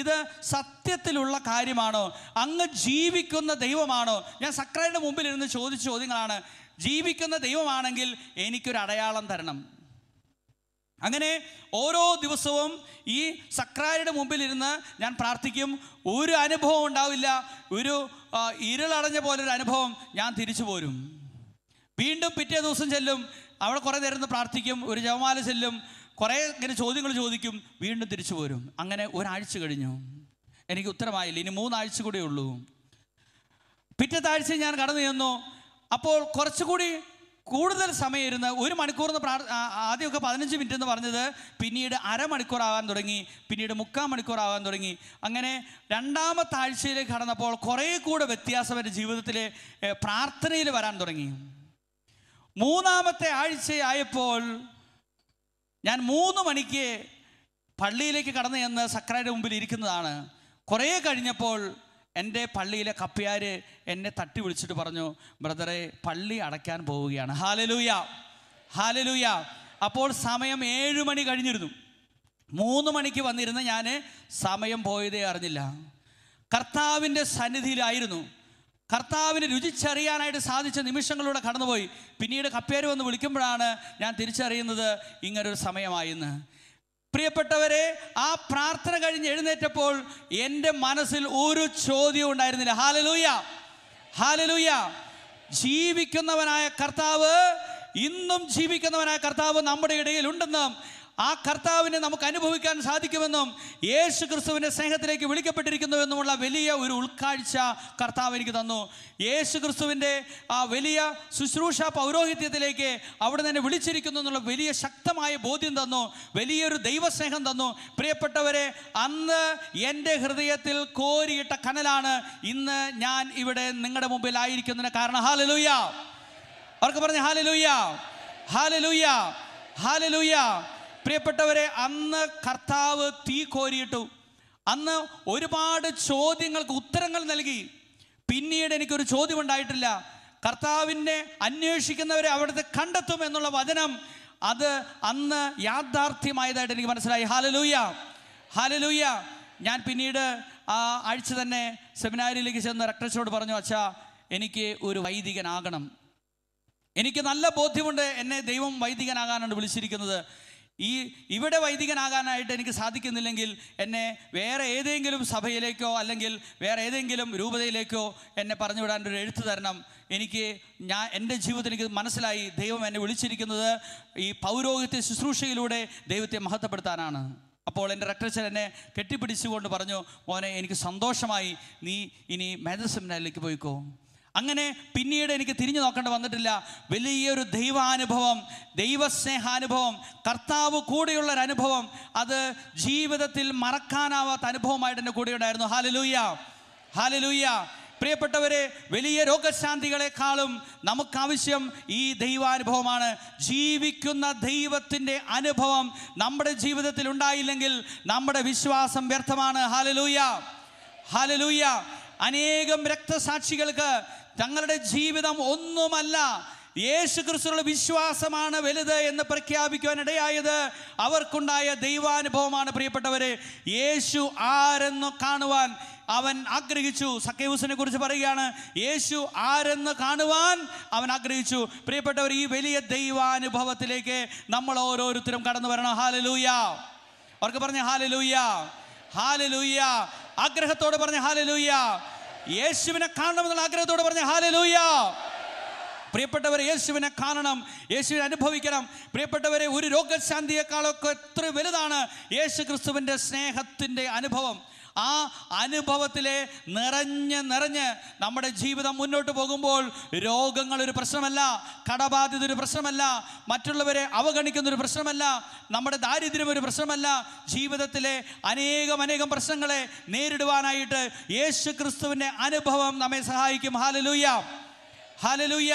ഇത് സത്യത്തിലുള്ള കാര്യമാണോ അങ്ങ് ജീവിക്കുന്ന ദൈവമാണോ ഞാൻ സക്രയുടെ മുമ്പിൽ ഇരുന്ന് ചോദിച്ച ചോദ്യങ്ങളാണ് ജീവിക്കുന്ന ദൈവമാണെങ്കിൽ എനിക്കൊരു അടയാളം തരണം അങ്ങനെ ഓരോ ദിവസവും ഈ സക്രായരുടെ മുമ്പിൽ ഇരുന്ന് ഞാൻ പ്രാർത്ഥിക്കും ഒരു അനുഭവം ഉണ്ടാവില്ല ഒരു ഇരുളടഞ്ഞ പോലൊരു അനുഭവം ഞാൻ തിരിച്ചു പോരും വീണ്ടും പിറ്റേ ദിവസം ചെല്ലും അവിടെ കുറേ നേരം പ്രാർത്ഥിക്കും ഒരു ജപമാല ചെല്ലും കുറേ ഇങ്ങനെ ചോദ്യങ്ങൾ ചോദിക്കും വീണ്ടും തിരിച്ചു പോരും അങ്ങനെ ഒരാഴ്ച കഴിഞ്ഞു എനിക്ക് ഉത്തരമായില്ല ഇനി മൂന്നാഴ്ച കൂടെ ഉള്ളൂ പിറ്റത്തെ ആഴ്ച ഞാൻ കടന്നു ചെന്നു അപ്പോൾ കുറച്ചുകൂടി കൂടുതൽ സമയം ഇരുന്ന് ഒരു മണിക്കൂർ എന്ന് പ്രാർ ആദ്യമൊക്കെ പതിനഞ്ച് മിനിറ്റ് എന്ന് പറഞ്ഞത് പിന്നീട് അരമണിക്കൂർ ആവാൻ തുടങ്ങി പിന്നീട് മുക്കാൽ മണിക്കൂർ ആവാൻ തുടങ്ങി അങ്ങനെ രണ്ടാമത്തെ ആഴ്ചയിലേക്ക് കടന്നപ്പോൾ കുറേ കൂടെ വ്യത്യാസം എൻ്റെ ജീവിതത്തിലെ പ്രാർത്ഥനയിൽ വരാൻ തുടങ്ങി മൂന്നാമത്തെ ആഴ്ചയായപ്പോൾ ഞാൻ മൂന്ന് മണിക്ക് പള്ളിയിലേക്ക് കടന്നു ചെന്ന് സക്രയുടെ മുമ്പിൽ ഇരിക്കുന്നതാണ് കുറേ കഴിഞ്ഞപ്പോൾ എൻ്റെ പള്ളിയിലെ കപ്പിയാർ എന്നെ തട്ടി വിളിച്ചിട്ട് പറഞ്ഞു ബ്രദറെ പള്ളി അടയ്ക്കാൻ പോവുകയാണ് ഹാലലൂയ ഹാലലൂയ അപ്പോൾ സമയം ഏഴ് മണി കഴിഞ്ഞിരുന്നു മൂന്ന് മണിക്ക് വന്നിരുന്ന ഞാൻ സമയം പോയതേ അറിഞ്ഞില്ല കർത്താവിൻ്റെ സന്നിധിയിലായിരുന്നു കർത്താവിന് രുചിച്ചറിയാനായിട്ട് സാധിച്ച നിമിഷങ്ങളിലൂടെ കടന്നുപോയി പിന്നീട് കപ്പേര് വന്ന് വിളിക്കുമ്പോഴാണ് ഞാൻ തിരിച്ചറിയുന്നത് ഇങ്ങനൊരു സമയമായിന്ന് പ്രിയപ്പെട്ടവരെ ആ പ്രാർത്ഥന കഴിഞ്ഞ് എഴുന്നേറ്റപ്പോൾ എൻ്റെ മനസ്സിൽ ഒരു ചോദ്യം ഉണ്ടായിരുന്നില്ല ഹാലലൂയ ഹാലലൂയ ജീവിക്കുന്നവനായ കർത്താവ് ഇന്നും ജീവിക്കുന്നവനായ കർത്താവ് നമ്മുടെ ഇടയിൽ ഉണ്ടെന്നും ആ കർത്താവിനെ നമുക്ക് അനുഭവിക്കാൻ സാധിക്കുമെന്നും യേശു ക്രിസ്തുവിൻ്റെ സ്നേഹത്തിലേക്ക് വിളിക്കപ്പെട്ടിരിക്കുന്നുവെന്നുമുള്ള വലിയ ഒരു ഉൾക്കാഴ്ച കർത്താവ് എനിക്ക് തന്നു യേശു ക്രിസ്തുവിൻ്റെ ആ വലിയ ശുശ്രൂഷ പൗരോഹിത്യത്തിലേക്ക് അവിടെ തന്നെ വിളിച്ചിരിക്കുന്നു എന്നുള്ള വലിയ ശക്തമായ ബോധ്യം തന്നു വലിയൊരു ദൈവസ്നേഹം തന്നു പ്രിയപ്പെട്ടവരെ അന്ന് എൻ്റെ ഹൃദയത്തിൽ കോരിയിട്ട കനലാണ് ഇന്ന് ഞാൻ ഇവിടെ നിങ്ങളുടെ മുമ്പിൽ ആയിരിക്കുന്നതിന് കാരണം ഹാലലൂയ അവർക്ക് പറഞ്ഞ ഹാലലൂയ ഹാലലൂയ ഹാലലൂയ പ്രിയപ്പെട്ടവരെ അന്ന് കർത്താവ് തീ കോരിയിട്ടു അന്ന് ഒരുപാട് ചോദ്യങ്ങൾക്ക് ഉത്തരങ്ങൾ നൽകി പിന്നീട് എനിക്കൊരു ചോദ്യം ഉണ്ടായിട്ടില്ല കർത്താവിനെ അന്വേഷിക്കുന്നവരെ അവിടുത്തെ കണ്ടെത്തും എന്നുള്ള വചനം അത് അന്ന് യാഥാർത്ഥ്യമായതായിട്ട് എനിക്ക് മനസ്സിലായി ഹാലലൂയ ഹാലലൂയ ഞാൻ പിന്നീട് ആ ആഴ്ച തന്നെ സെമിനാരിയിലേക്ക് ചെന്ന് റക്ടച്ചോട് പറഞ്ഞു അച്ഛാ എനിക്ക് ഒരു വൈദികനാകണം എനിക്ക് നല്ല ബോധ്യമുണ്ട് എന്നെ ദൈവം വൈദികനാകാനാണ് വിളിച്ചിരിക്കുന്നത് ഈ ഇവിടെ വൈദികനാകാനായിട്ട് എനിക്ക് സാധിക്കുന്നില്ലെങ്കിൽ എന്നെ വേറെ ഏതെങ്കിലും സഭയിലേക്കോ അല്ലെങ്കിൽ വേറെ ഏതെങ്കിലും രൂപതയിലേക്കോ എന്നെ പറഞ്ഞു വിടാൻ ഒരു എഴുത്തു തരണം എനിക്ക് ഞാൻ എൻ്റെ ജീവിതത്തിൽ എനിക്ക് മനസ്സിലായി ദൈവം എന്നെ വിളിച്ചിരിക്കുന്നത് ഈ പൗരോഹിത്യ ശുശ്രൂഷയിലൂടെ ദൈവത്തെ മഹത്വപ്പെടുത്താനാണ് അപ്പോൾ എൻ്റെ റെക്ടറച്ചർ എന്നെ കെട്ടിപ്പിടിച്ചുകൊണ്ട് പറഞ്ഞു മോനെ എനിക്ക് സന്തോഷമായി നീ ഇനി മേധ സെമിനാരിലേക്ക് പോയിക്കോ അങ്ങനെ പിന്നീട് എനിക്ക് തിരിഞ്ഞു നോക്കേണ്ട വന്നിട്ടില്ല വലിയൊരു ദൈവാനുഭവം ദൈവസ്നേഹാനുഭവം കർത്താവ് കൂടെയുള്ള ഒരു അനുഭവം അത് ജീവിതത്തിൽ മറക്കാനാവാത്ത അനുഭവമായിട്ട് എൻ്റെ കൂടെ ഉണ്ടായിരുന്നു ഹാലലൂയ ഹാലലൂയ പ്രിയപ്പെട്ടവരെ വലിയ രോഗശാന്തികളെക്കാളും നമുക്കാവശ്യം ഈ ദൈവാനുഭവമാണ് ജീവിക്കുന്ന ദൈവത്തിൻ്റെ അനുഭവം നമ്മുടെ ജീവിതത്തിൽ ഉണ്ടായില്ലെങ്കിൽ നമ്മുടെ വിശ്വാസം വ്യർത്ഥമാണ് ഹാലലൂയ ഹാലലൂയ അനേകം രക്തസാക്ഷികൾക്ക് തങ്ങളുടെ ജീവിതം ഒന്നുമല്ല യേശു ക്രിസ്തുവിലുള്ള വിശ്വാസമാണ് വലുത് എന്ന് പ്രഖ്യാപിക്കുവാൻ ഇടയായത് അവർക്കുണ്ടായ ദൈവാനുഭവമാണ് പ്രിയപ്പെട്ടവരെ യേശു ആരെന്ന് കാണുവാൻ അവൻ ആഗ്രഹിച്ചു സക്കേവൂസിനെ കുറിച്ച് പറയുകയാണ് യേശു ആരെന്ന് കാണുവാൻ അവൻ ആഗ്രഹിച്ചു പ്രിയപ്പെട്ടവർ ഈ വലിയ ദൈവാനുഭവത്തിലേക്ക് നമ്മൾ ഓരോരുത്തരും കടന്നു വരണം ഹാലലൂയ അവർക്ക് പറഞ്ഞ ഹാലലൂയ ഹാലലൂയ ആഗ്രഹത്തോട് പറഞ്ഞ ഹാലലൂയ യേശുവിനെ കാണണമെന്നുള്ള ആഗ്രഹത്തോട് പറഞ്ഞ ഹാലലൂയ പ്രിയപ്പെട്ടവരെ യേശുവിനെ കാണണം യേശുവിനെ അനുഭവിക്കണം പ്രിയപ്പെട്ടവരെ ഒരു രോഗശാന്തിയെക്കാളൊക്കെ എത്ര വലുതാണ് യേശു ക്രിസ്തുവിൻ്റെ സ്നേഹത്തിൻ്റെ അനുഭവം ആ അനുഭവത്തിലെ നിറഞ്ഞ് നിറഞ്ഞ് നമ്മുടെ ജീവിതം മുന്നോട്ട് പോകുമ്പോൾ രോഗങ്ങൾ ഒരു പ്രശ്നമല്ല കടബാധ്യത ഒരു പ്രശ്നമല്ല മറ്റുള്ളവരെ അവഗണിക്കുന്ന ഒരു പ്രശ്നമല്ല നമ്മുടെ ദാരിദ്ര്യം ഒരു പ്രശ്നമല്ല ജീവിതത്തിലെ അനേകം അനേകം പ്രശ്നങ്ങളെ നേരിടുവാനായിട്ട് യേശു ക്രിസ്തുവിൻ്റെ അനുഭവം നമ്മെ സഹായിക്കും ഹാലലൂയ്യ ഹാലലൂയ്യ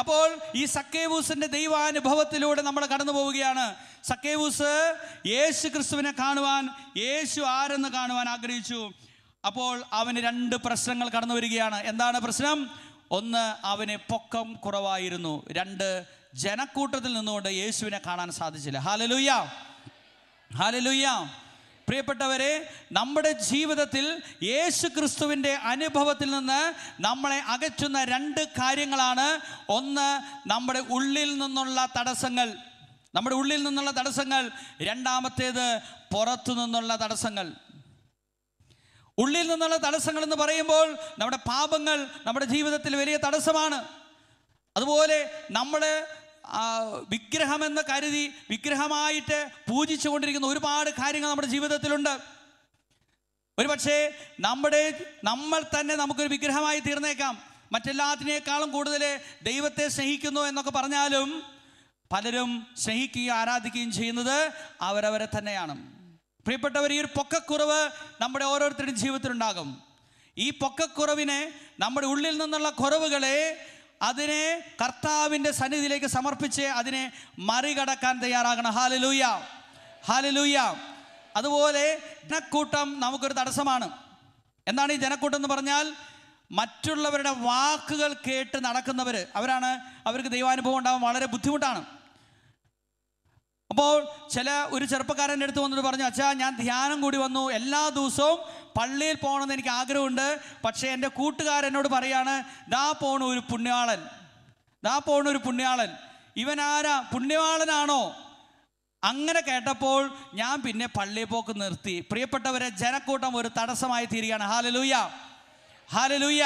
അപ്പോൾ ഈ സക്കേവൂസിന്റെ ദൈവാനുഭവത്തിലൂടെ നമ്മൾ കടന്നു പോവുകയാണ് സക്കേവൂസ് യേശു ക്രിസ്തുവിനെ കാണുവാൻ യേശു ആരെന്ന് കാണുവാൻ ആഗ്രഹിച്ചു അപ്പോൾ അവന് രണ്ട് പ്രശ്നങ്ങൾ കടന്നു വരികയാണ് എന്താണ് പ്രശ്നം ഒന്ന് അവന് പൊക്കം കുറവായിരുന്നു രണ്ട് ജനക്കൂട്ടത്തിൽ നിന്നുകൊണ്ട് യേശുവിനെ കാണാൻ സാധിച്ചില്ല ഹാലലുയ്യ ഹാലലുയ്യ പ്രിയപ്പെട്ടവരെ നമ്മുടെ ജീവിതത്തിൽ യേശു ക്രിസ്തുവിൻ്റെ അനുഭവത്തിൽ നിന്ന് നമ്മളെ അകറ്റുന്ന രണ്ട് കാര്യങ്ങളാണ് ഒന്ന് നമ്മുടെ ഉള്ളിൽ നിന്നുള്ള തടസ്സങ്ങൾ നമ്മുടെ ഉള്ളിൽ നിന്നുള്ള തടസ്സങ്ങൾ രണ്ടാമത്തേത് പുറത്തു നിന്നുള്ള തടസ്സങ്ങൾ ഉള്ളിൽ നിന്നുള്ള തടസ്സങ്ങൾ എന്ന് പറയുമ്പോൾ നമ്മുടെ പാപങ്ങൾ നമ്മുടെ ജീവിതത്തിൽ വലിയ തടസ്സമാണ് അതുപോലെ നമ്മുടെ വിഗ്രഹമെന്ന് കരുതി വിഗ്രഹമായിട്ട് പൂജിച്ചു കൊണ്ടിരിക്കുന്ന ഒരുപാട് കാര്യങ്ങൾ നമ്മുടെ ജീവിതത്തിലുണ്ട് ഒരു പക്ഷേ നമ്മുടെ നമ്മൾ തന്നെ നമുക്കൊരു വിഗ്രഹമായി തീർന്നേക്കാം മറ്റെല്ലാത്തിനേക്കാളും കൂടുതൽ ദൈവത്തെ സ്നേഹിക്കുന്നു എന്നൊക്കെ പറഞ്ഞാലും പലരും സ്നേഹിക്കുകയും ആരാധിക്കുകയും ചെയ്യുന്നത് അവരവരെ തന്നെയാണ് പ്രിയപ്പെട്ടവർ ഈ ഒരു പൊക്കക്കുറവ് നമ്മുടെ ഓരോരുത്തരുടെയും ജീവിതത്തിലുണ്ടാകും ഈ പൊക്കക്കുറവിനെ നമ്മുടെ ഉള്ളിൽ നിന്നുള്ള കുറവുകളെ അതിനെ കർത്താവിൻ്റെ സന്നിധിയിലേക്ക് സമർപ്പിച്ച് അതിനെ മറികടക്കാൻ തയ്യാറാകണം ഹാലലൂയ ഹാലലൂയ അതുപോലെ ജനക്കൂട്ടം നമുക്കൊരു തടസ്സമാണ് എന്താണ് ഈ ജനക്കൂട്ടം എന്ന് പറഞ്ഞാൽ മറ്റുള്ളവരുടെ വാക്കുകൾ കേട്ട് നടക്കുന്നവർ അവരാണ് അവർക്ക് ദൈവാനുഭവം ഉണ്ടാകാൻ വളരെ ബുദ്ധിമുട്ടാണ് അപ്പോൾ ചില ഒരു ചെറുപ്പക്കാരൻ്റെ അടുത്ത് വന്നിട്ട് പറഞ്ഞു അച്ഛാ ഞാൻ ധ്യാനം കൂടി വന്നു എല്ലാ ദിവസവും പള്ളിയിൽ പോകണമെന്ന് എനിക്ക് ആഗ്രഹമുണ്ട് പക്ഷേ എൻ്റെ കൂട്ടുകാരനോട് പറയാണ് ദാ പോണു ഒരു പുണ്യാളൻ ദാ പോണു ഒരു പുണ്യാളൻ ഇവൻ ആരാ പുണ്യവാളനാണോ അങ്ങനെ കേട്ടപ്പോൾ ഞാൻ പിന്നെ പള്ളിയിൽ പോക്ക് നിർത്തി പ്രിയപ്പെട്ടവരെ ജനക്കൂട്ടം ഒരു തടസ്സമായി തീരുകയാണ് ഹാലലൂയ ഹാലലൂയ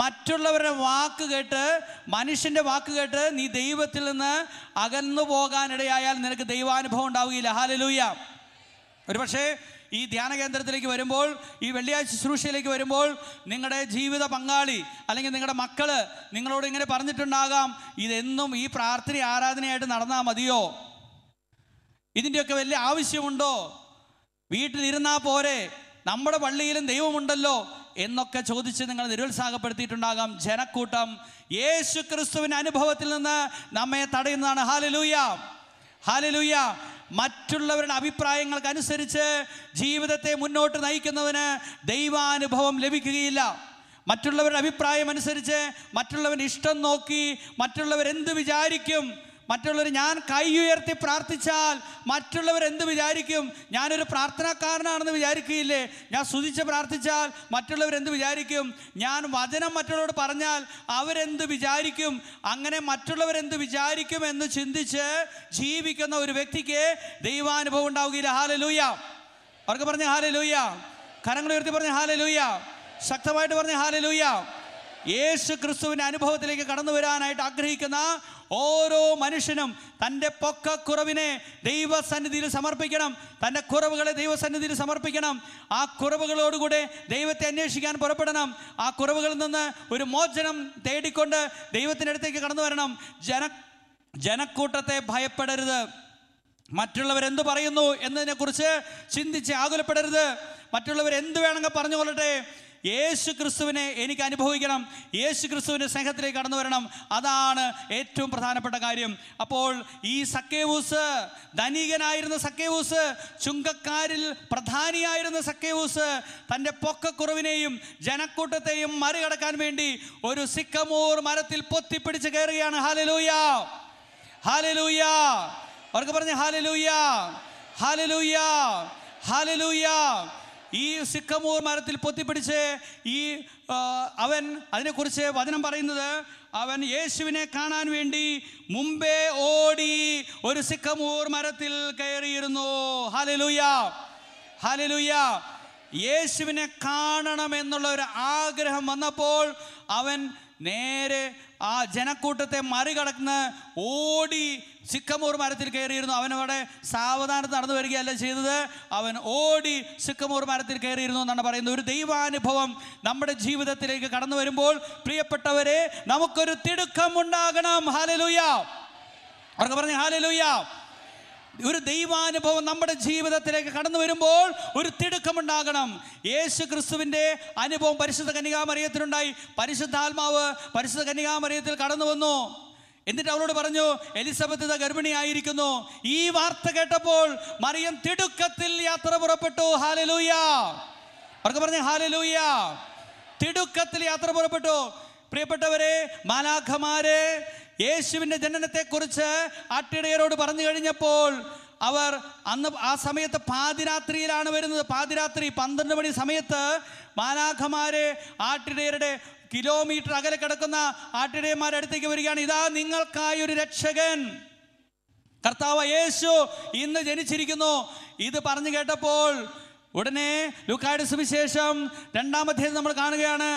മറ്റുള്ളവരുടെ വാക്ക് കേട്ട് മനുഷ്യൻ്റെ വാക്ക് കേട്ട് നീ ദൈവത്തിൽ നിന്ന് അകന്നു പോകാനിടയായാൽ നിനക്ക് ദൈവാനുഭവം ഉണ്ടാവുകയില്ല ഹാലലൂയ ഒരു പക്ഷേ ഈ ധ്യാന കേന്ദ്രത്തിലേക്ക് വരുമ്പോൾ ഈ വെള്ളിയാഴ്ച ശുശ്രൂഷയിലേക്ക് വരുമ്പോൾ നിങ്ങളുടെ ജീവിത പങ്കാളി അല്ലെങ്കിൽ നിങ്ങളുടെ മക്കൾ നിങ്ങളോട് ഇങ്ങനെ പറഞ്ഞിട്ടുണ്ടാകാം ഇതെന്നും ഈ പ്രാർത്ഥന ആരാധനയായിട്ട് നടന്നാൽ മതിയോ ഇതിൻ്റെയൊക്കെ വലിയ ആവശ്യമുണ്ടോ വീട്ടിലിരുന്നാൽ പോരെ നമ്മുടെ പള്ളിയിലും ദൈവമുണ്ടല്ലോ എന്നൊക്കെ ചോദിച്ച് നിങ്ങൾ നിരുത്സാഹപ്പെടുത്തിയിട്ടുണ്ടാകാം ജനക്കൂട്ടം യേശു ക്രിസ്തുവിൻ്റെ അനുഭവത്തിൽ നിന്ന് നമ്മെ തടയുന്നതാണ് ഹാലലൂയ ഹാലലൂയ മറ്റുള്ളവരുടെ അഭിപ്രായങ്ങൾക്ക് അനുസരിച്ച് ജീവിതത്തെ മുന്നോട്ട് നയിക്കുന്നവന് ദൈവാനുഭവം ലഭിക്കുകയില്ല മറ്റുള്ളവരുടെ അഭിപ്രായം അനുസരിച്ച് മറ്റുള്ളവൻ ഇഷ്ടം നോക്കി മറ്റുള്ളവരെന്ത് വിചാരിക്കും മറ്റുള്ളവർ ഞാൻ കൈ ഉയർത്തി പ്രാർത്ഥിച്ചാൽ മറ്റുള്ളവർ എന്ത് വിചാരിക്കും ഞാനൊരു പ്രാർത്ഥനക്കാരനാണെന്ന് വിചാരിക്കുകയില്ലേ ഞാൻ സ്തുതിച്ച് പ്രാർത്ഥിച്ചാൽ മറ്റുള്ളവർ എന്ത് വിചാരിക്കും ഞാൻ വചനം മറ്റുള്ളവരോട് പറഞ്ഞാൽ അവരെന്ത് വിചാരിക്കും അങ്ങനെ മറ്റുള്ളവരെന്ത് വിചാരിക്കും എന്ന് ചിന്തിച്ച് ജീവിക്കുന്ന ഒരു വ്യക്തിക്ക് ദൈവാനുഭവം ഉണ്ടാവുകയില്ല ഹാല ലൂയ അവർക്ക് പറഞ്ഞ ഹാല ലൂയ കരങ്ങൾ ഉയർത്തി പറഞ്ഞ ഹാല ലൂയ ശക്തമായിട്ട് പറഞ്ഞ ഹാല ലൂയ യേശു ക്രിസ്തുവിൻ്റെ അനുഭവത്തിലേക്ക് കടന്നു വരാനായിട്ട് ആഗ്രഹിക്കുന്ന ഓരോ മനുഷ്യനും തൻ്റെ പൊക്കക്കുറവിനെ ദൈവസന്നിധിയിൽ സമർപ്പിക്കണം തൻ്റെ കുറവുകളെ ദൈവസന്നിധിയിൽ സമർപ്പിക്കണം ആ കുറവുകളോടുകൂടെ ദൈവത്തെ അന്വേഷിക്കാൻ പുറപ്പെടണം ആ കുറവുകളിൽ നിന്ന് ഒരു മോചനം തേടിക്കൊണ്ട് ദൈവത്തിൻ്റെ അടുത്തേക്ക് കടന്നു വരണം ജന ജനക്കൂട്ടത്തെ ഭയപ്പെടരുത് മറ്റുള്ളവരെന്തു പറയുന്നു എന്നതിനെക്കുറിച്ച് ചിന്തിച്ച് ആകുലപ്പെടരുത് മറ്റുള്ളവർ എന്ത് വേണമെങ്കിൽ പറഞ്ഞുകൊള്ളട്ടെ യേശു ക്രിസ്തുവിനെ എനിക്ക് അനുഭവിക്കണം യേശു ക്രിസ്തുവിൻ്റെ സ്നേഹത്തിലേക്ക് കടന്നു വരണം അതാണ് ഏറ്റവും പ്രധാനപ്പെട്ട കാര്യം അപ്പോൾ ഈ സക്കേവൂസ് ധനികനായിരുന്ന സക്കേവൂസ് ചുങ്കക്കാരിൽ പ്രധാനിയായിരുന്ന സക്കേവൂസ് തൻ്റെ പൊക്കക്കുറവിനെയും ജനക്കൂട്ടത്തെയും മറികടക്കാൻ വേണ്ടി ഒരു സിക്കമൂർ മരത്തിൽ പൊത്തിപ്പിടിച്ച് കയറുകയാണ് ഹാലലൂയ ഹാലലൂയ അവർക്ക് പറഞ്ഞ ഹാലലൂയ ഹാലലൂയ ഹാലലൂയ ഈ സിക്കമൂർ മരത്തിൽ പൊത്തിപ്പിടിച്ച് ഈ അവൻ അതിനെക്കുറിച്ച് വചനം പറയുന്നത് അവൻ യേശുവിനെ കാണാൻ വേണ്ടി മുമ്പേ ഓടി ഒരു സിക്കമൂർ മരത്തിൽ കയറിയിരുന്നു ഹലലുയ ഹലലുയ യേശുവിനെ കാണണമെന്നുള്ള ഒരു ആഗ്രഹം വന്നപ്പോൾ അവൻ നേരെ ആ ജനക്കൂട്ടത്തെ മറികടന്ന് ഓടി സിക്കമൂർ മരത്തിൽ കയറിയിരുന്നു അവനവിടെ സാവധാനത്ത് നടന്നു വരികയല്ല ചെയ്തത് അവൻ ഓടി സിക്കമൂർ മരത്തിൽ കയറിയിരുന്നു എന്നാണ് പറയുന്നത് ഒരു ദൈവാനുഭവം നമ്മുടെ ജീവിതത്തിലേക്ക് കടന്നു വരുമ്പോൾ പ്രിയപ്പെട്ടവരെ നമുക്കൊരു തിടുക്കം ഉണ്ടാകണം ഹാലലുയ അവർക്ക് പറഞ്ഞു ഹാലലുയാ ഒരു ദൈവാനുഭവം നമ്മുടെ ജീവിതത്തിലേക്ക് കടന്നു വരുമ്പോൾ ഒരു തിടുക്കമുണ്ടാകണം യേശു ക്രിസ്തുവിൻ്റെ അനുഭവം പരിശുദ്ധ കന്യകാമറിയത്തിനുണ്ടായി പരിശുദ്ധാത്മാവ് പരിശുദ്ധ കന്യകാമറിയത്തിൽ കടന്നു വന്നു എന്നിട്ട് അവളോട് പറഞ്ഞു എലിസബത്ത് ഇത് ഗർഭിണിയായിരിക്കുന്നു ഈ വാർത്ത കേട്ടപ്പോൾ മറിയം തിടുക്കത്തിൽ യാത്ര പുറപ്പെട്ടു ഹാലലൂയ അവർക്ക് പറഞ്ഞു ഹാലലൂയ തിടുക്കത്തിൽ യാത്ര പുറപ്പെട്ടു പ്രിയപ്പെട്ടവരെ മാലാഖമാരെ യേശുവിൻ്റെ ജനനത്തെക്കുറിച്ച് ആട്ടിടയരോട് പറഞ്ഞു കഴിഞ്ഞപ്പോൾ അവർ അന്ന് ആ സമയത്ത് പാതിരാത്രിയിലാണ് വരുന്നത് പാതിരാത്രി പന്ത്രണ്ട് മണി സമയത്ത് മാലാഖമാരെ ആട്ടിടയരുടെ കിലോമീറ്റർ അകലെ കിടക്കുന്ന ആട്ടിടയന്മാരുടെ അടുത്തേക്ക് വരികയാണ് ഇതാ നിങ്ങൾക്കായി ഒരു രക്ഷകൻ കർത്താവ് യേശു ഇന്ന് ജനിച്ചിരിക്കുന്നു ഇത് പറഞ്ഞു കേട്ടപ്പോൾ ഉടനെ ലുക്കായുടെ സുവിശേഷം രണ്ടാമത്തേത് നമ്മൾ കാണുകയാണ്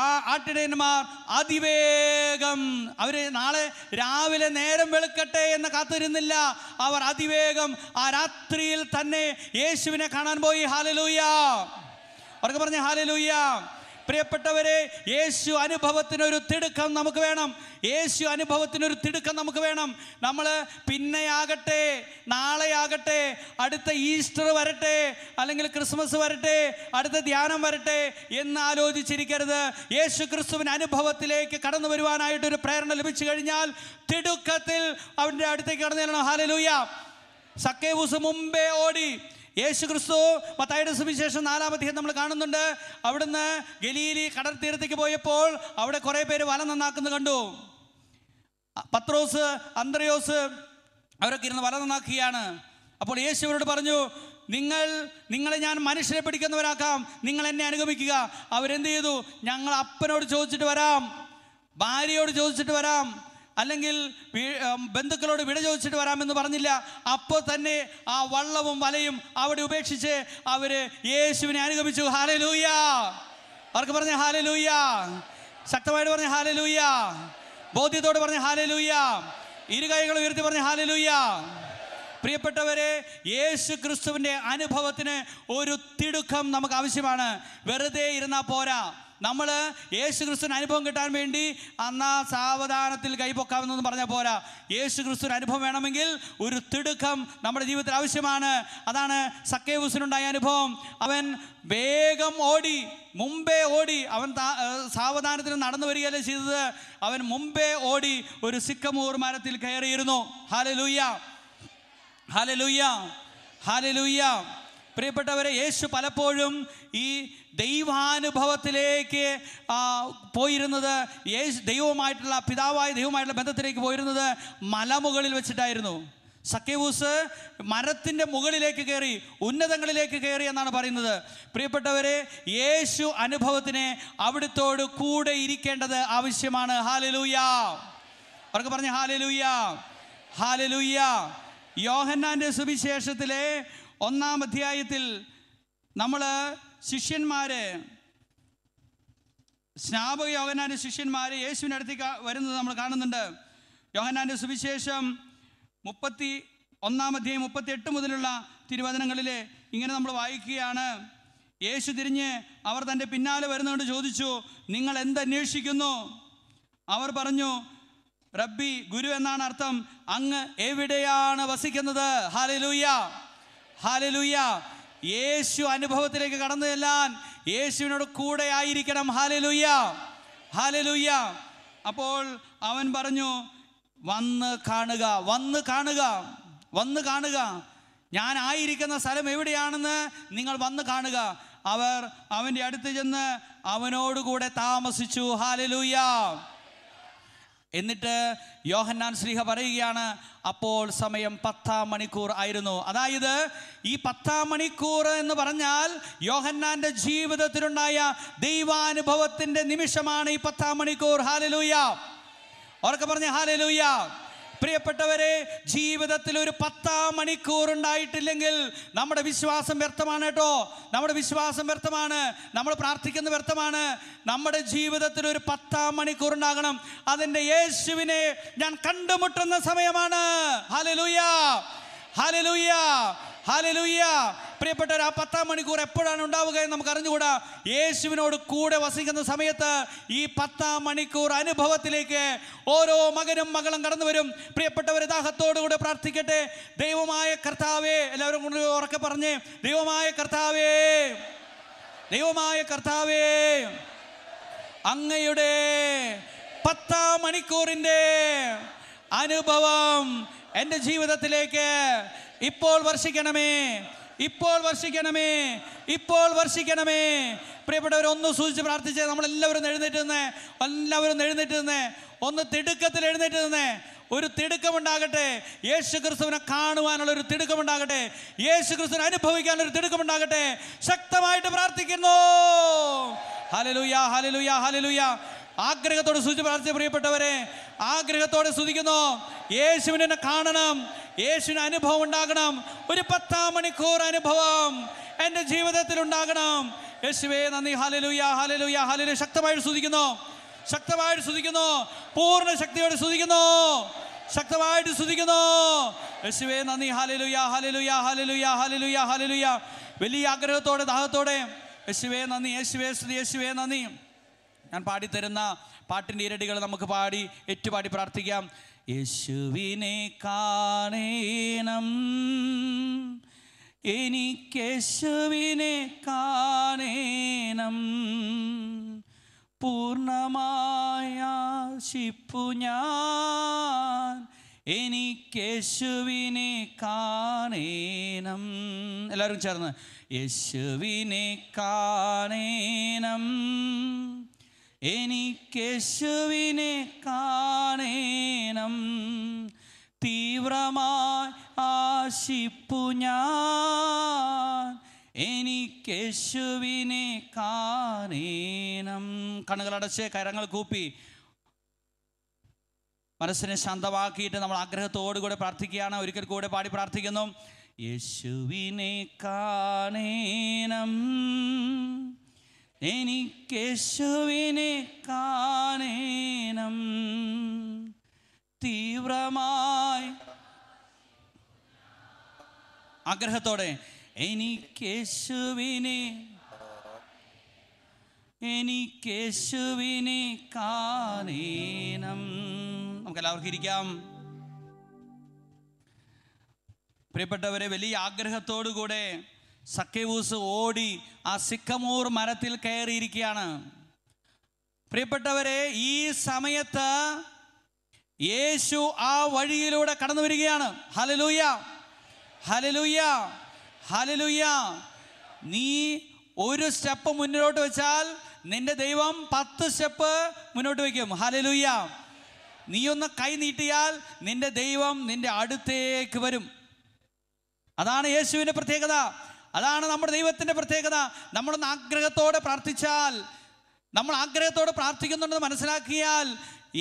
ആ ആട്ടിടയന്മാർ അതിവേഗം അവർ നാളെ രാവിലെ നേരം വെളുക്കട്ടെ എന്ന് കാത്തിരുന്നില്ല അവർ അതിവേഗം ആ രാത്രിയിൽ തന്നെ യേശുവിനെ കാണാൻ പോയി ഹാലലൂയ്യ അവർക്ക് പറഞ്ഞ ഹാലലൂയ്യ പ്രിയപ്പെട്ടവരെ യേശു അനുഭവത്തിനൊരു തിടുക്കം നമുക്ക് വേണം യേശു അനുഭവത്തിനൊരു തിടുക്കം നമുക്ക് വേണം നമ്മൾ പിന്നെയാകട്ടെ നാളെയാകട്ടെ അടുത്ത ഈസ്റ്റർ വരട്ടെ അല്ലെങ്കിൽ ക്രിസ്മസ് വരട്ടെ അടുത്ത ധ്യാനം വരട്ടെ എന്ന് ആലോചിച്ചിരിക്കരുത് യേശു ക്രിസ്തുവിന് അനുഭവത്തിലേക്ക് കടന്നു വരുവാനായിട്ടൊരു പ്രേരണ ലഭിച്ചു കഴിഞ്ഞാൽ തിടുക്കത്തിൽ അവൻ്റെ അടുത്തേക്ക് കടന്നു ചെല്ലണം ഹാലലൂയ സക്കേവൂസ് മുമ്പേ ഓടി യേശു ക്രിസ്തു മത്തായുടെ സുവിശേഷം നാലാമധ്യം നമ്മൾ കാണുന്നുണ്ട് അവിടുന്ന് ഗലീലി കടൽ തീരത്തേക്ക് പോയപ്പോൾ അവിടെ കുറേ പേര് വല നന്നാക്കുന്നത് കണ്ടു പത്രോസ് അന്ത്രയോസ് അവരൊക്കെ ഇരുന്ന് വല നന്നാക്കുകയാണ് അപ്പോൾ യേശു അവരോട് പറഞ്ഞു നിങ്ങൾ നിങ്ങളെ ഞാൻ മനുഷ്യരെ പിടിക്കുന്നവരാക്കാം നിങ്ങൾ എന്നെ അനുഗമിക്കുക അവരെന്ത് ചെയ്തു ഞങ്ങൾ അപ്പനോട് ചോദിച്ചിട്ട് വരാം ഭാര്യയോട് ചോദിച്ചിട്ട് വരാം അല്ലെങ്കിൽ ബന്ധുക്കളോട് വിട ചോദിച്ചിട്ട് വരാമെന്ന് പറഞ്ഞില്ല അപ്പോൾ തന്നെ ആ വള്ളവും വലയും അവിടെ ഉപേക്ഷിച്ച് അവർ യേശുവിനെ അനുഗമിച്ചു ഹാലലൂയ അവർക്ക് പറഞ്ഞ ഹാലലൂയ ശക്തമായിട്ട് പറഞ്ഞ ഹാലലൂയ ബോധ്യത്തോട് പറഞ്ഞ ഇരു ഇരുകൈകൾ ഉയർത്തി പറഞ്ഞ ഹാലലൂയ പ്രിയപ്പെട്ടവരെ യേശു ക്രിസ്തുവിൻ്റെ അനുഭവത്തിന് ഒരു തിടുക്കം നമുക്ക് ആവശ്യമാണ് വെറുതെ ഇരുന്നാൽ പോരാ നമ്മൾ യേശു ക്രിസ്തുവിന് അനുഭവം കിട്ടാൻ വേണ്ടി അന്നാ സാവധാനത്തിൽ കൈപൊക്കാമെന്നൊന്നും പറഞ്ഞാൽ പോരാ യേശു ക്രിസ്തുവിന് അനുഭവം വേണമെങ്കിൽ ഒരു തിടുക്കം നമ്മുടെ ജീവിതത്തിൽ ആവശ്യമാണ് അതാണ് സക്കേവൂസിനുണ്ടായ അനുഭവം അവൻ വേഗം ഓടി മുമ്പേ ഓടി അവൻ സാവധാനത്തിന് നടന്നു വരികയല്ല ചെയ്തത് അവൻ മുമ്പേ ഓടി ഒരു സിക്കമൂർ മരത്തിൽ കയറിയിരുന്നു ഹാലലൂയ്യ ഹാലലൂയ്യ ഹാലലൂയ്യ പ്രിയപ്പെട്ടവരെ യേശു പലപ്പോഴും ഈ ദൈവാനുഭവത്തിലേക്ക് പോയിരുന്നത് യേശു ദൈവമായിട്ടുള്ള പിതാവായ ദൈവമായിട്ടുള്ള ബന്ധത്തിലേക്ക് പോയിരുന്നത് മലമുകളിൽ വെച്ചിട്ടായിരുന്നു സക്കേവൂസ് മരത്തിൻ്റെ മുകളിലേക്ക് കയറി ഉന്നതങ്ങളിലേക്ക് കയറി എന്നാണ് പറയുന്നത് പ്രിയപ്പെട്ടവരെ യേശു അനുഭവത്തിനെ അവിടുത്തോട് കൂടെ ഇരിക്കേണ്ടത് ആവശ്യമാണ് ഹാലലൂയ അവർക്ക് പറഞ്ഞ ഹാലലൂയ ഹാലലൂയ യോഹന്നാൻ്റെ സുവിശേഷത്തിലെ ഒന്നാം അധ്യായത്തിൽ നമ്മൾ ശിഷ്യന്മാരെ സ്നാപക യോഹനാന്റെ ശിഷ്യന്മാരെ യേശുവിൻ്റെ അടുത്തേക്ക് വരുന്നത് നമ്മൾ കാണുന്നുണ്ട് യോഹനാന്റെ സുവിശേഷം മുപ്പത്തി ഒന്നാമധ്യം അധ്യായം മുപ്പത്തി എട്ട് മുതലുള്ള തിരുവചനങ്ങളിൽ ഇങ്ങനെ നമ്മൾ വായിക്കുകയാണ് യേശു തിരിഞ്ഞ് അവർ തൻ്റെ പിന്നാലെ വരുന്നതുകൊണ്ട് ചോദിച്ചു നിങ്ങൾ എന്തന്വേഷിക്കുന്നു അവർ പറഞ്ഞു റബ്ബി ഗുരു എന്നാണ് അർത്ഥം അങ്ങ് എവിടെയാണ് വസിക്കുന്നത് ഹാലലൂയ ഹാലലൂയ യേശു അനുഭവത്തിലേക്ക് കടന്നു ചെല്ലാൻ യേശുവിനോട് കൂടെ ആയിരിക്കണം ഹാലലുയ്യ ഹാലലുയ്യ അപ്പോൾ അവൻ പറഞ്ഞു വന്ന് കാണുക വന്ന് കാണുക വന്ന് കാണുക ഞാൻ ആയിരിക്കുന്ന സ്ഥലം എവിടെയാണെന്ന് നിങ്ങൾ വന്ന് കാണുക അവർ അവൻ്റെ അടുത്ത് ചെന്ന് അവനോടുകൂടെ താമസിച്ചു ഹാലലൂയ്യ എന്നിട്ട് യോഹന്നാൻ ശ്രീഹ പറയുകയാണ് അപ്പോൾ സമയം പത്താം മണിക്കൂർ ആയിരുന്നു അതായത് ഈ പത്താം മണിക്കൂർ എന്ന് പറഞ്ഞാൽ യോഹന്നാന്റെ ജീവിതത്തിലുണ്ടായ ദൈവാനുഭവത്തിന്റെ നിമിഷമാണ് ഈ പത്താം മണിക്കൂർ ഹാലലൂയ ഓർക്കെ പറഞ്ഞ ഹാലലൂയ്യ പ്രിയപ്പെട്ടവരെ ജീവിതത്തിൽ ഒരു പത്താം മണിക്കൂർ ഉണ്ടായിട്ടില്ലെങ്കിൽ നമ്മുടെ വിശ്വാസം വ്യർത്ഥമാണ് കേട്ടോ നമ്മുടെ വിശ്വാസം വ്യർത്ഥമാണ് നമ്മൾ പ്രാർത്ഥിക്കുന്ന വ്യർത്ഥമാണ് നമ്മുടെ ജീവിതത്തിൽ ഒരു പത്താം മണിക്കൂർ ഉണ്ടാകണം അതിൻ്റെ യേശുവിനെ ഞാൻ കണ്ടുമുട്ടുന്ന സമയമാണ് ഹലലുയ്യ ഹലലുയ്യ ഹാലലൂയ്യ പ്രിയപ്പെട്ടവർ ആ പത്താം മണിക്കൂർ എപ്പോഴാണ് ഉണ്ടാവുക എന്ന് നമുക്ക് അറിഞ്ഞുകൂടാ യേശുവിനോട് കൂടെ വസിക്കുന്ന സമയത്ത് ഈ പത്താം മണിക്കൂർ അനുഭവത്തിലേക്ക് ഓരോ മകനും മകളും കടന്നു വരും പ്രിയപ്പെട്ടവർ ദാഹത്തോടുകൂടെ പ്രാർത്ഥിക്കട്ടെ ദൈവമായ കർത്താവേ എല്ലാവരും കൊണ്ട് ഉറക്കെ പറഞ്ഞേ ദൈവമായ കർത്താവേ ദൈവമായ കർത്താവേ അങ്ങയുടെ പത്താം മണിക്കൂറിൻ്റെ അനുഭവം എൻ്റെ ജീവിതത്തിലേക്ക് ഇപ്പോൾ വർഷിക്കണമേ ഇപ്പോൾ വർഷിക്കണമേ ഇപ്പോൾ വർഷിക്കണമേ പ്രിയപ്പെട്ടവർ ഒന്ന് സൂചിച്ച് പ്രാർത്ഥിച്ചേ നമ്മളെല്ലാവരും എഴുന്നേറ്റ് നിന്നേ എല്ലാവരും എഴുന്നേറ്റ് നിന്നേ ഒന്ന് തിടുക്കത്തിൽ എഴുന്നേറ്റ് നിന്നേ ഒരു തിടുക്കമുണ്ടാകട്ടെ യേശു ക്രിസ്തുവിനെ കാണുവാനുള്ള ഒരു തിടുക്കമുണ്ടാകട്ടെ യേശു ക്രിസ്തുവിനെ അനുഭവിക്കാനുള്ള ഒരു തിടുക്കമുണ്ടാകട്ടെ ശക്തമായിട്ട് പ്രാർത്ഥിക്കുന്നു ഹലലുയാ ഹലലുയാ ഹലലുയാ ആഗ്രഹത്തോട് സ്തുതി പ്രാർത്ഥിച്ച പ്രിയപ്പെട്ടവരെ ആഗ്രഹത്തോടെ സ്തുതിക്കുന്നു യേശുവിനെ കാണണം യേശുവിന് അനുഭവം ഉണ്ടാകണം ഒരു പത്താം മണിക്കൂർ അനുഭവം എൻ്റെ ജീവിതത്തിൽ ഉണ്ടാകണം യേശുവേ നന്ദി ഹലലുയ ഹലലുയ ഹലലു ശക്തമായി സ്തുതിക്കുന്നു ശക്തമായിട്ട് സ്തുതിക്കുന്നു പൂർണ്ണ ശക്തിയോടെ സ്തുതിക്കുന്നു ശക്തമായിട്ട് സ്തുതിക്കുന്നു യേശുവേ നന്ദി ഹലലുയ ഹലലുയ ഹലലുയ ഹലലുയ ഹലലുയ വലിയ ആഗ്രഹത്തോടെ ദാഹത്തോടെ യേശുവേ നന്ദി യേശുവേ സ്തുതി യേശുവേ നന്ദി ഞാൻ പാടിത്തരുന്ന പാട്ടിൻ്റെ ഇരടികൾ നമുക്ക് പാടി ഏറ്റുപാടി പ്രാർത്ഥിക്കാം യേശുവിനെ കാണേണം എനിക്കേശുവിനെ കാണേണം പൂർണ്ണമായ ശിപ്പു ഞാൻ എനിക്കേശുവിനെ കാണേണം എല്ലാവരും ചേർന്ന് യേശുവിനെ കാണേണം എനിക്കേശുവിനെ കാണേണം തീവ്രമായി ആശിപ്പു ഞാൻ എനിക്കേശുവിനെ കാണേണം കണ്ണുകളടച്ച് കരങ്ങൾ കൂപ്പി മനസ്സിനെ ശാന്തമാക്കിയിട്ട് നമ്മൾ കൂടെ പ്രാർത്ഥിക്കുകയാണ് ഒരിക്കൽ കൂടെ പാടി പ്രാർത്ഥിക്കുന്നു യേശുവിനെ കാണേണം എനിക്കേശുവിനെ കാണേണം തീവ്രമായി ആഗ്രഹത്തോടെ എനിക്കേശുവിനെ എനിക്കേശുവിനെ കാണേണം നമുക്ക് എല്ലാവർക്കും ഇരിക്കാം പ്രിയപ്പെട്ടവരെ വലിയ ആഗ്രഹത്തോടുകൂടെ കൂടെ സക്കേവൂസ് ഓടി ആ സിക്കമൂർ മരത്തിൽ കയറിയിരിക്കുകയാണ് പ്രിയപ്പെട്ടവരെ ഈ സമയത്ത് യേശു ആ വഴിയിലൂടെ കടന്നു വരികയാണ് ഹലലൂയ ഹലലൂയ ഹലലൂയ നീ ഒരു സ്റ്റെപ്പ് മുന്നോട്ട് വെച്ചാൽ നിന്റെ ദൈവം പത്ത് സ്റ്റെപ്പ് മുന്നോട്ട് വയ്ക്കും ഹലലൂയ നീ ഒന്ന് കൈ നീട്ടിയാൽ നിന്റെ ദൈവം നിന്റെ അടുത്തേക്ക് വരും അതാണ് യേശുവിൻ്റെ പ്രത്യേകത അതാണ് നമ്മുടെ ദൈവത്തിൻ്റെ പ്രത്യേകത നമ്മളൊന്ന് ആഗ്രഹത്തോടെ പ്രാർത്ഥിച്ചാൽ നമ്മൾ ആഗ്രഹത്തോടെ പ്രാർത്ഥിക്കുന്നുണ്ടെന്ന് മനസ്സിലാക്കിയാൽ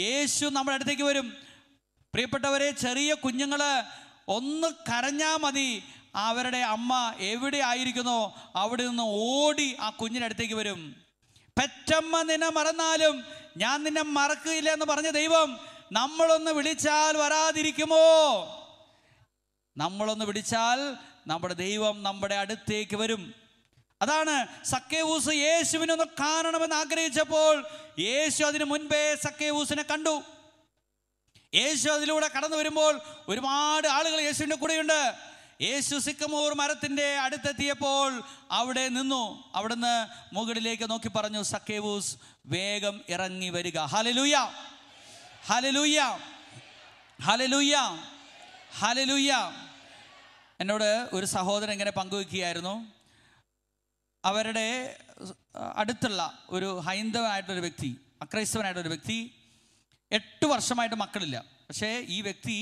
യേശു നമ്മുടെ അടുത്തേക്ക് വരും പ്രിയപ്പെട്ടവരെ ചെറിയ കുഞ്ഞുങ്ങൾ ഒന്ന് കരഞ്ഞാൽ മതി അവരുടെ അമ്മ എവിടെ ആയിരിക്കുന്നോ അവിടെ നിന്ന് ഓടി ആ കുഞ്ഞിൻ്റെ അടുത്തേക്ക് വരും പെറ്റമ്മ നിന്നെ മറന്നാലും ഞാൻ നിന്നെ മറക്കില്ല എന്ന് പറഞ്ഞ ദൈവം നമ്മളൊന്ന് വിളിച്ചാൽ വരാതിരിക്കുമോ നമ്മളൊന്ന് വിളിച്ചാൽ നമ്മുടെ ദൈവം നമ്മുടെ അടുത്തേക്ക് വരും അതാണ് സക്കേവൂസ് യേശുവിനൊന്ന് കാണണമെന്ന് ആഗ്രഹിച്ചപ്പോൾ യേശു അതിനു മുൻപേ സക്കേവൂസിനെ കണ്ടു യേശു അതിലൂടെ കടന്നു വരുമ്പോൾ ഒരുപാട് ആളുകൾ യേശുവിൻ്റെ കൂടെയുണ്ട് യേശു സിക്കമൂർ മരത്തിൻ്റെ അടുത്തെത്തിയപ്പോൾ അവിടെ നിന്നു അവിടുന്ന് മുകളിലേക്ക് നോക്കി പറഞ്ഞു സക്കേവൂസ് വേഗം ഇറങ്ങി വരിക ഹലലൂയ ഹലലൂയ ഹലലൂയ ഹലലൂയ എന്നോട് ഒരു സഹോദരൻ ഇങ്ങനെ പങ്കുവെക്കുകയായിരുന്നു അവരുടെ അടുത്തുള്ള ഒരു ഹൈന്ദവനായിട്ടൊരു വ്യക്തി അക്രൈസ്തവനായിട്ടൊരു വ്യക്തി എട്ട് വർഷമായിട്ട് മക്കളില്ല പക്ഷേ ഈ വ്യക്തി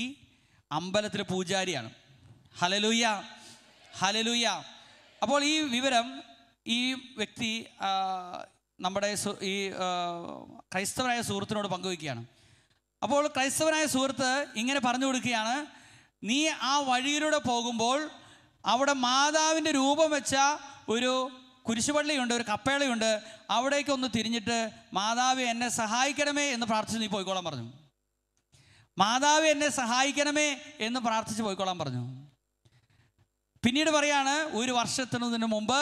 അമ്പലത്തിലെ പൂജാരിയാണ് ഹലലൂയ ഹലലൂയ അപ്പോൾ ഈ വിവരം ഈ വ്യക്തി നമ്മുടെ ഈ ക്രൈസ്തവനായ സുഹൃത്തിനോട് പങ്കുവെക്കുകയാണ് അപ്പോൾ ക്രൈസ്തവനായ സുഹൃത്ത് ഇങ്ങനെ പറഞ്ഞു കൊടുക്കുകയാണ് നീ ആ വഴിയിലൂടെ പോകുമ്പോൾ അവിടെ മാതാവിൻ്റെ രൂപം വെച്ച ഒരു കുരിശുപള്ളിയുണ്ട് ഒരു കപ്പേളയുണ്ട് അവിടേക്ക് ഒന്ന് തിരിഞ്ഞിട്ട് മാതാവ് എന്നെ സഹായിക്കണമേ എന്ന് പ്രാർത്ഥിച്ച് നീ പോയിക്കോളാൻ പറഞ്ഞു മാതാവ് എന്നെ സഹായിക്കണമേ എന്ന് പ്രാർത്ഥിച്ച് പോയിക്കോളാൻ പറഞ്ഞു പിന്നീട് പറയാണ് ഒരു വർഷത്തിനു മുമ്പ്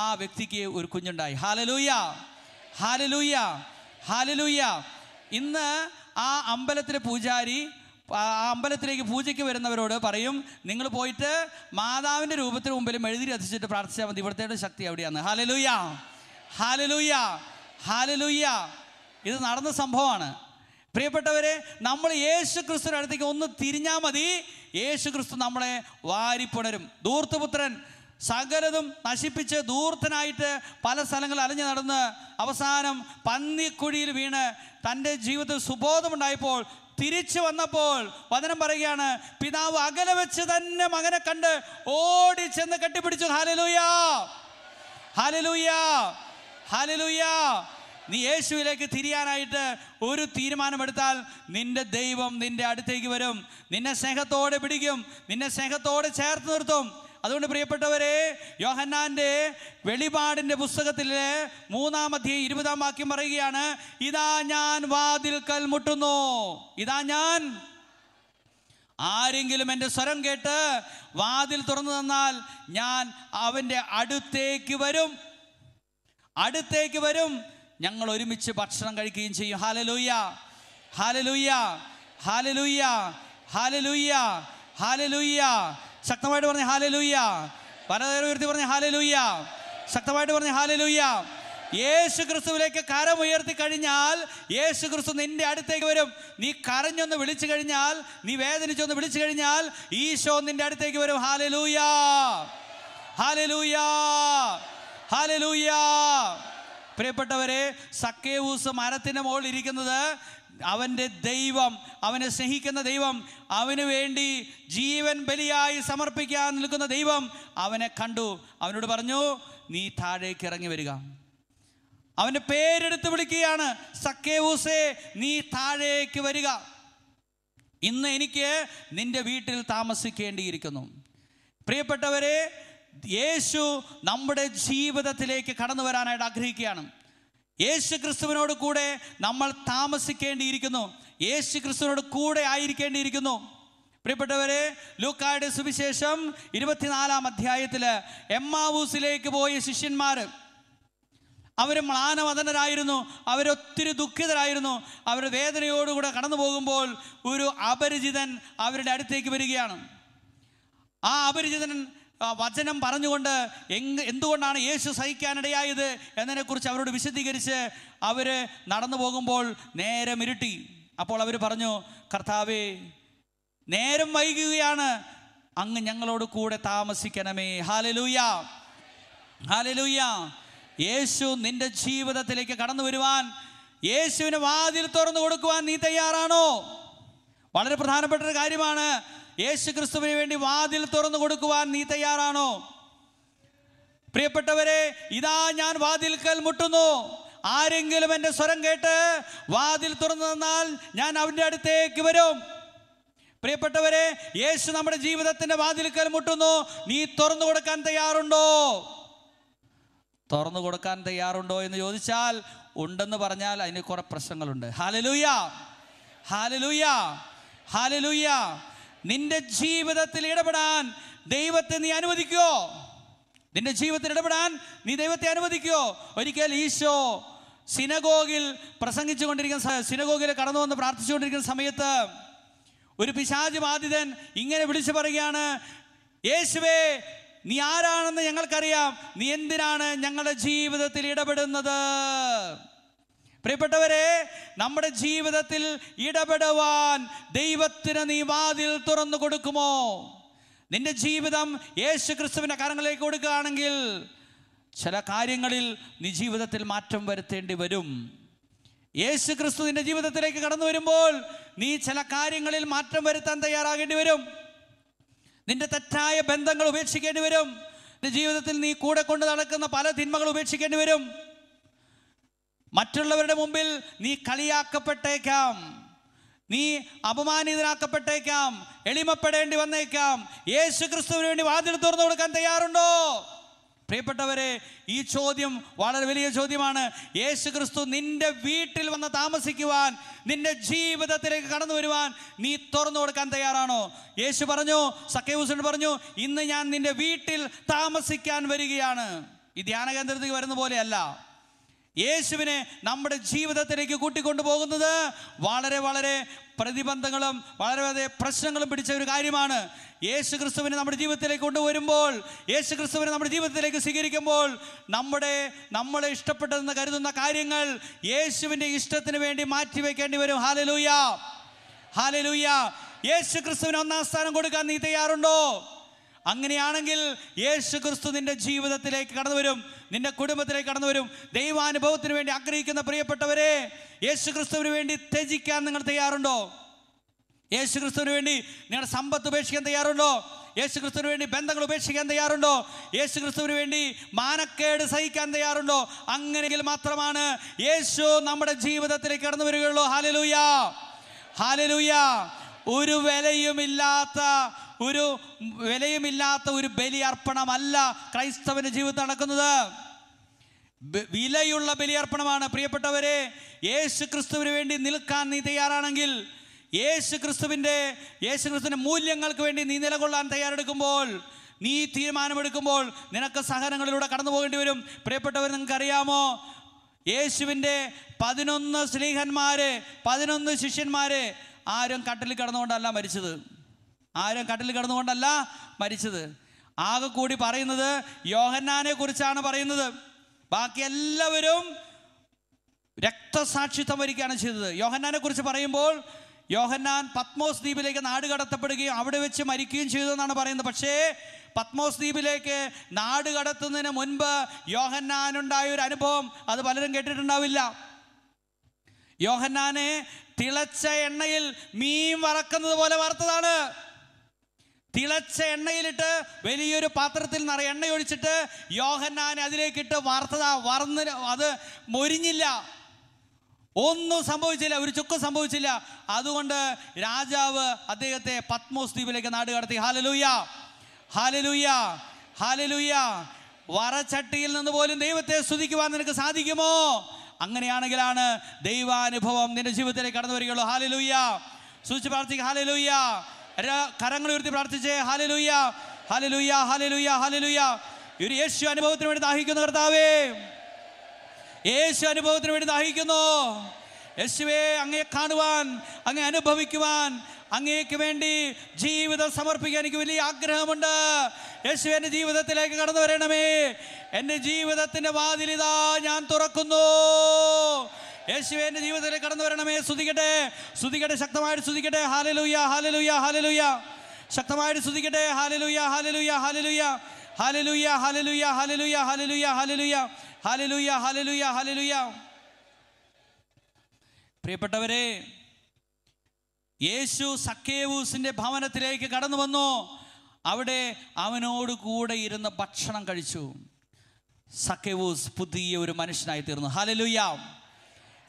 ആ വ്യക്തിക്ക് ഒരു കുഞ്ഞുണ്ടായി ഹാലലൂയ ഹാലലൂയ ഹാലലൂയ ഇന്ന് ആ അമ്പലത്തിലെ പൂജാരി ആ അമ്പലത്തിലേക്ക് പൂജയ്ക്ക് വരുന്നവരോട് പറയും നിങ്ങൾ പോയിട്ട് മാതാവിൻ്റെ രൂപത്തിന് മുമ്പിലും എഴുതി രഥിച്ചിട്ട് പ്രാർത്ഥിച്ചാൽ മതി ഇവിടുത്തെ ശക്തി അവിടെയാണ് ഹാലലൂയ ഹാലലൂയ ഹാലലൂയ ഇത് നടന്ന സംഭവമാണ് പ്രിയപ്പെട്ടവരെ നമ്മൾ യേശു ക്രിസ്തുവിൻ്റെ അടുത്തേക്ക് ഒന്ന് തിരിഞ്ഞാൽ മതി യേശു ക്രിസ്തു നമ്മളെ വാരിപ്പുണരും ദൂർത്തുപുത്രൻ സകലതും നശിപ്പിച്ച് ദൂർത്തനായിട്ട് പല സ്ഥലങ്ങളിൽ അലഞ്ഞു നടന്ന് അവസാനം പന്നിക്കുഴിയിൽ വീണ് തൻ്റെ ജീവിതത്തിൽ സുബോധമുണ്ടായപ്പോൾ തിരിച്ചു വന്നപ്പോൾ വചനം പറയുകയാണ് പിതാവ് അകലെ വെച്ച് തന്നെ മകനെ കണ്ട് ഓടി ചെന്ന് കെട്ടിപ്പിടിച്ചു ഹാലലൂയാ ഹാലലൂയാ ഹാലലൂയാ നീ യേശുവിലേക്ക് തിരിയാനായിട്ട് ഒരു തീരുമാനമെടുത്താൽ നിന്റെ ദൈവം നിന്റെ അടുത്തേക്ക് വരും നിന്നെ സ്നേഹത്തോടെ പിടിക്കും നിന്നെ സ്നേഹത്തോടെ ചേർത്ത് നിർത്തും അതുകൊണ്ട് പ്രിയപ്പെട്ടവരെ യോഹന്നാൻ്റെ വെളിപാടിൻ്റെ പുസ്തകത്തിലെ മൂന്നാമധ്യ ഇരുപതാം വാക്യം പറയുകയാണ് ഇതാ ഞാൻ വാതിൽ കൽമുട്ടുന്നു ഇതാ ഞാൻ ആരെങ്കിലും എൻ്റെ സ്വരം കേട്ട് വാതിൽ തുറന്നു തന്നാൽ ഞാൻ അവൻ്റെ അടുത്തേക്ക് വരും അടുത്തേക്ക് വരും ഞങ്ങൾ ഒരുമിച്ച് ഭക്ഷണം കഴിക്കുകയും ചെയ്യും hallelujah hallelujah hallelujah hallelujah hallelujah ശക്തമായിട്ട് പറഞ്ഞ ഹാല ലൂയ്യ പലതരം ഉയർത്തി പറഞ്ഞ ഹാല ലൂയ്യ ശക്തമായിട്ട് പറഞ്ഞ ഹാല ലൂയ്യ യേശു ക്രിസ്തുവിലേക്ക് കരമുയർത്തി കഴിഞ്ഞാൽ യേശു ക്രിസ്തു നിന്റെ അടുത്തേക്ക് വരും നീ കരഞ്ഞൊന്ന് വിളിച്ചു കഴിഞ്ഞാൽ നീ വേദനിച്ചൊന്ന് വിളിച്ചു കഴിഞ്ഞാൽ ഈശോ നിന്റെ അടുത്തേക്ക് വരും ഹാലലൂയ ഹാലലൂയ ഹാലലൂയ പ്രിയപ്പെട്ടവരെ സക്കേവൂസ് മരത്തിൻ്റെ മുകളിൽ ഇരിക്കുന്നത് അവൻ്റെ ദൈവം അവനെ സ്നേഹിക്കുന്ന ദൈവം അവന് വേണ്ടി ജീവൻ ബലിയായി സമർപ്പിക്കാൻ നിൽക്കുന്ന ദൈവം അവനെ കണ്ടു അവനോട് പറഞ്ഞു നീ താഴേക്ക് ഇറങ്ങി വരിക അവൻ്റെ പേരെടുത്ത് വിളിക്കുകയാണ് സക്കേവൂസേ നീ താഴേക്ക് വരിക ഇന്ന് എനിക്ക് നിന്റെ വീട്ടിൽ താമസിക്കേണ്ടിയിരിക്കുന്നു പ്രിയപ്പെട്ടവരെ യേശു നമ്മുടെ ജീവിതത്തിലേക്ക് കടന്നു വരാനായിട്ട് ആഗ്രഹിക്കുകയാണ് യേശു ക്രിസ്തുവിനോട് കൂടെ നമ്മൾ താമസിക്കേണ്ടിയിരിക്കുന്നു യേശു ക്രിസ്തുവിനോട് കൂടെ ആയിരിക്കേണ്ടിയിരിക്കുന്നു പ്രിയപ്പെട്ടവരെ ലൂക്കായുടെ സുവിശേഷം ഇരുപത്തിനാലാം അധ്യായത്തിൽ എമ്മാവൂസിലേക്ക് പോയ ശിഷ്യന്മാർ അവർ മ്ലാനവതനരായിരുന്നു അവരൊത്തിരി ദുഃഖിതരായിരുന്നു അവർ വേദനയോടുകൂടെ കടന്നു പോകുമ്പോൾ ഒരു അപരിചിതൻ അവരുടെ അടുത്തേക്ക് വരികയാണ് ആ അപരിചിതൻ വചനം പറഞ്ഞുകൊണ്ട് എങ് എന്തുകൊണ്ടാണ് യേശു സഹിക്കാനിടയായത് എന്നതിനെക്കുറിച്ച് അവരോട് വിശദീകരിച്ച് അവർ നടന്നു പോകുമ്പോൾ നേരം ഇരുട്ടി അപ്പോൾ അവർ പറഞ്ഞു കർത്താവേ നേരം വൈകുകയാണ് അങ്ങ് ഞങ്ങളോട് കൂടെ താമസിക്കണമേ ഹാലലൂയ ഹാലലൂയ യേശു നിന്റെ ജീവിതത്തിലേക്ക് കടന്നു വരുവാൻ യേശുവിന് വാതിൽ തുറന്നു കൊടുക്കുവാൻ നീ തയ്യാറാണോ വളരെ പ്രധാനപ്പെട്ട ഒരു കാര്യമാണ് യേശു ക്രിസ്തുവിന് വേണ്ടി വാതിൽ തുറന്നു കൊടുക്കുവാൻ നീ തയ്യാറാണോ പ്രിയപ്പെട്ടവരെ ഇതാ ഞാൻ വാതിൽക്കൽ മുട്ടുന്നു ആരെങ്കിലും എൻ്റെ സ്വരം കേട്ട് വാതിൽ തുറന്നു തന്നാൽ ഞാൻ അവൻ്റെ അടുത്തേക്ക് വരും പ്രിയപ്പെട്ടവരെ യേശു നമ്മുടെ ജീവിതത്തിൻ്റെ വാതിൽക്കൽ മുട്ടുന്നു നീ തുറന്നു കൊടുക്കാൻ തയ്യാറുണ്ടോ തുറന്നു കൊടുക്കാൻ തയ്യാറുണ്ടോ എന്ന് ചോദിച്ചാൽ ഉണ്ടെന്ന് പറഞ്ഞാൽ അതിന് കുറേ പ്രശ്നങ്ങളുണ്ട് ഹാലലൂയ ഹാലലൂയ ഹാലലൂയ നിന്റെ ജീവിതത്തിൽ ഇടപെടാൻ ദൈവത്തെ നീ അനുവദിക്കുവോ നിന്റെ ജീവിതത്തിൽ ഇടപെടാൻ നീ ദൈവത്തെ അനുവദിക്കുവോ ഒരിക്കൽ ഈശോ സിനഗോഗിൽ പ്രസംഗിച്ചു കൊണ്ടിരിക്കുന്ന സിനഗോഗിൽ കടന്നു വന്ന് പ്രാർത്ഥിച്ചുകൊണ്ടിരിക്കുന്ന സമയത്ത് ഒരു പിശാചി ബാധിതൻ ഇങ്ങനെ വിളിച്ചു പറയുകയാണ് യേശുവേ നീ ആരാണെന്ന് ഞങ്ങൾക്കറിയാം നീ എന്തിനാണ് ഞങ്ങളുടെ ജീവിതത്തിൽ ഇടപെടുന്നത് പ്രിയപ്പെട്ടവരെ നമ്മുടെ ജീവിതത്തിൽ ഇടപെടുവാൻ ദൈവത്തിന് നീ വാതിൽ തുറന്നു കൊടുക്കുമോ നിന്റെ ജീവിതം യേശു ക്രിസ്തുവിൻ്റെ കരങ്ങളിലേക്ക് കൊടുക്കുകയാണെങ്കിൽ ചില കാര്യങ്ങളിൽ നീ ജീവിതത്തിൽ മാറ്റം വരുത്തേണ്ടി വരും യേശു ക്രിസ്തു നിന്റെ ജീവിതത്തിലേക്ക് കടന്നു വരുമ്പോൾ നീ ചില കാര്യങ്ങളിൽ മാറ്റം വരുത്താൻ തയ്യാറാകേണ്ടി വരും നിന്റെ തെറ്റായ ബന്ധങ്ങൾ ഉപേക്ഷിക്കേണ്ടി വരും നിന്റെ ജീവിതത്തിൽ നീ കൂടെ കൊണ്ട് നടക്കുന്ന പല തിന്മകൾ ഉപേക്ഷിക്കേണ്ടി വരും മറ്റുള്ളവരുടെ മുമ്പിൽ നീ കളിയാക്കപ്പെട്ടേക്കാം നീ അപമാനിതനാക്കപ്പെട്ടേക്കാം എളിമപ്പെടേണ്ടി വന്നേക്കാം യേശു ക്രിസ്തുവിന് വേണ്ടി വാതിൽ തുറന്നു കൊടുക്കാൻ തയ്യാറുണ്ടോ പ്രിയപ്പെട്ടവരെ ഈ ചോദ്യം വളരെ വലിയ ചോദ്യമാണ് യേശു ക്രിസ്തു നിന്റെ വീട്ടിൽ വന്ന് താമസിക്കുവാൻ നിന്റെ ജീവിതത്തിലേക്ക് കടന്നു വരുവാൻ നീ തുറന്നു കൊടുക്കാൻ തയ്യാറാണോ യേശു പറഞ്ഞു സക്കയൂസിന് പറഞ്ഞു ഇന്ന് ഞാൻ നിന്റെ വീട്ടിൽ താമസിക്കാൻ വരികയാണ് ഈ ധ്യാന കേന്ദ്രത്തിലേക്ക് വരുന്ന പോലെയല്ല യേശുവിനെ നമ്മുടെ ജീവിതത്തിലേക്ക് കൂട്ടിക്കൊണ്ടുപോകുന്നത് വളരെ വളരെ പ്രതിബന്ധങ്ങളും വളരെ വളരെ പ്രശ്നങ്ങളും പിടിച്ച ഒരു കാര്യമാണ് യേശു ക്രിസ്തുവിനെ നമ്മുടെ ജീവിതത്തിലേക്ക് കൊണ്ടുവരുമ്പോൾ യേശു ക്രിസ്തുവിനെ നമ്മുടെ ജീവിതത്തിലേക്ക് സ്വീകരിക്കുമ്പോൾ നമ്മുടെ നമ്മളെ ഇഷ്ടപ്പെട്ടതെന്ന് കരുതുന്ന കാര്യങ്ങൾ യേശുവിൻ്റെ ഇഷ്ടത്തിന് വേണ്ടി മാറ്റിവെക്കേണ്ടി വരും ഹാലലൂയ ഹാലലൂയ യേശു ക്രിസ്തുവിന് ഒന്നാം സ്ഥാനം കൊടുക്കാൻ നീ തയ്യാറുണ്ടോ അങ്ങനെയാണെങ്കിൽ യേശു ക്രിസ്തു നിന്റെ ജീവിതത്തിലേക്ക് കടന്നു വരും നിന്റെ കുടുംബത്തിലേക്ക് കടന്നു വരും ദൈവാനുഭവത്തിന് വേണ്ടി ആഗ്രഹിക്കുന്ന പ്രിയപ്പെട്ടവരെ യേശു ക്രിസ്തുവിന് വേണ്ടി ത്യജിക്കാൻ നിങ്ങൾ തയ്യാറുണ്ടോ യേശു ക്രിസ്തുവിന് വേണ്ടി നിങ്ങളുടെ സമ്പത്ത് ഉപേക്ഷിക്കാൻ തയ്യാറുണ്ടോ യേശു ക്രിസ്തുവിന് വേണ്ടി ബന്ധങ്ങൾ ഉപേക്ഷിക്കാൻ തയ്യാറുണ്ടോ യേശു ക്രിസ്തുവിന് വേണ്ടി മാനക്കേട് സഹിക്കാൻ തയ്യാറുണ്ടോ അങ്ങനെയെങ്കിൽ മാത്രമാണ് യേശു നമ്മുടെ ജീവിതത്തിലേക്ക് കടന്നു വരികയുള്ളൂ ഹാലലൂയ ഹാലലൂയ ഒരു വിലയുമില്ലാത്ത ഒരു വിലയുമില്ലാത്ത ഒരു ബലി അർപ്പണമല്ല ക്രൈസ്തവന് ജീവിതം നടക്കുന്നത് വിലയുള്ള ബലിയർപ്പണമാണ് പ്രിയപ്പെട്ടവരെ യേശു ക്രിസ്തുവിന് വേണ്ടി നിൽക്കാൻ നീ തയ്യാറാണെങ്കിൽ യേശു ക്രിസ്തുവിൻ്റെ യേശു ക്രിസ്തുവിൻ്റെ മൂല്യങ്ങൾക്ക് വേണ്ടി നീ നിലകൊള്ളാൻ തയ്യാറെടുക്കുമ്പോൾ നീ തീരുമാനമെടുക്കുമ്പോൾ നിനക്ക് സഹനങ്ങളിലൂടെ കടന്നു പോകേണ്ടി വരും പ്രിയപ്പെട്ടവർ നിങ്ങൾക്കറിയാമോ യേശുവിൻ്റെ പതിനൊന്ന് സ്നേഹന്മാര് പതിനൊന്ന് ശിഷ്യന്മാര് ആരും കട്ടിൽ കിടന്നുകൊണ്ടല്ല മരിച്ചത് ആരും കട്ടിൽ കിടന്നുകൊണ്ടല്ല മരിച്ചത് ആകെ കൂടി പറയുന്നത് യോഹന്നാനെ കുറിച്ചാണ് പറയുന്നത് ബാക്കി എല്ലാവരും രക്തസാക്ഷിത്വം വരികയാണ് ചെയ്തത് യോഹന്നാനെ കുറിച്ച് പറയുമ്പോൾ യോഹന്നാൻ പത്മോസ് ദ്വീപിലേക്ക് നാട് കടത്തപ്പെടുകയും അവിടെ വെച്ച് മരിക്കുകയും ചെയ്തു എന്നാണ് പറയുന്നത് പക്ഷേ പത്മോസ് ദ്വീപിലേക്ക് നാട് കടത്തുന്നതിന് മുൻപ് യോഹന്നാനുണ്ടായ ഒരു അനുഭവം അത് പലരും കേട്ടിട്ടുണ്ടാവില്ല യോഹന്നാനെ തിളച്ച എണ്ണയിൽ മീൻ വറക്കുന്നത് പോലെ വറുത്തതാണ് തിളച്ച എണ്ണയിലിട്ട് വലിയൊരു പാത്രത്തിൽ നിറയെ എണ്ണയൊഴിച്ചിട്ട് യോഹന്നാൻ അതിലേക്കിട്ട് വറുത്തത് വറന്ന് അത് മൊരിഞ്ഞില്ല ഒന്നും സംഭവിച്ചില്ല ഒരു ചുക്കും സംഭവിച്ചില്ല അതുകൊണ്ട് രാജാവ് അദ്ദേഹത്തെ പത്മോസ് ദ്വീപിലേക്ക് നാട് കടത്തി ഹാലലൂയ ഹാലലൂയ ഹാലലൂയ വറച്ചട്ടിയിൽ നിന്ന് പോലും ദൈവത്തെ സ്തുതിക്കുവാൻ നിനക്ക് സാധിക്കുമോ അങ്ങനെയാണെങ്കിലാണ് ദൈവാനുഭവം നിന്റെ ജീവിതത്തിലേക്ക് കടന്നു വരികയുള്ളൂ ഹാലലൂയ സൂചിച്ച് പ്രാർത്ഥിക്കുക ഹാലലൂയ്യ കരങ്ങൾ ഉയർത്തി പ്രാർത്ഥിച്ചേ ഹാലലുയ്യ ഹാലലുയ്യ ഹാലലുയ്യ ഹാലലുയ്യ ഒരു യേശു അനുഭവത്തിന് വേണ്ടി ദാഹിക്കുന്നു കർത്താവേ യേശു അനുഭവത്തിന് വേണ്ടി ദാഹിക്കുന്നു യേശുവേ അങ്ങയെ കാണുവാൻ അങ്ങെ അനുഭവിക്കുവാൻ അങ്ങേക്ക് വേണ്ടി ജീവിതം സമർപ്പിക്കാൻ എനിക്ക് വലിയ ആഗ്രഹമുണ്ട് യേശു എൻ്റെ ജീവിതത്തിലേക്ക് കടന്നു വരണമേ എൻ്റെ ജീവിതത്തിൻ്റെ വാതിലിതാ ഞാൻ തുറക്കുന്നു യേശുവേന്റെ എൻ്റെ ജീവിതത്തിൽ കടന്നു വരണമേ സ്തുതിക്കട്ടെ സ്തുതിക്കട്ടെ ശക്തമായിട്ട് സ്തുതിക്കട്ടെ ഹാലലുയ്യ ഹാലലുയ്യ ഹാലലുയ്യ ശക്തമായിട്ട് സ്തുതിക്കട്ടെ ഹാലലുയ്യ ഹാലലുയ്യ ഹാലലുയ്യ ഹാലലുയ്യ ഹാലലുയ്യ ഹാലലുയ്യ ഹാലലുയ്യ ഹാലലുയ്യ ഹാലലുയ്യ ഹാലലുയ്യ ഹാലലുയ്യ പ്രിയപ്പെട്ടവരെ യേശു സക്കേവൂസിന്റെ ഭവനത്തിലേക്ക് കടന്നു വന്നു അവിടെ അവനോട് കൂടെ ഇരുന്ന് ഭക്ഷണം കഴിച്ചു സക്കേവൂസ് പുതിയ ഒരു മനുഷ്യനായി തീർന്നു ഹാലലുയ്യ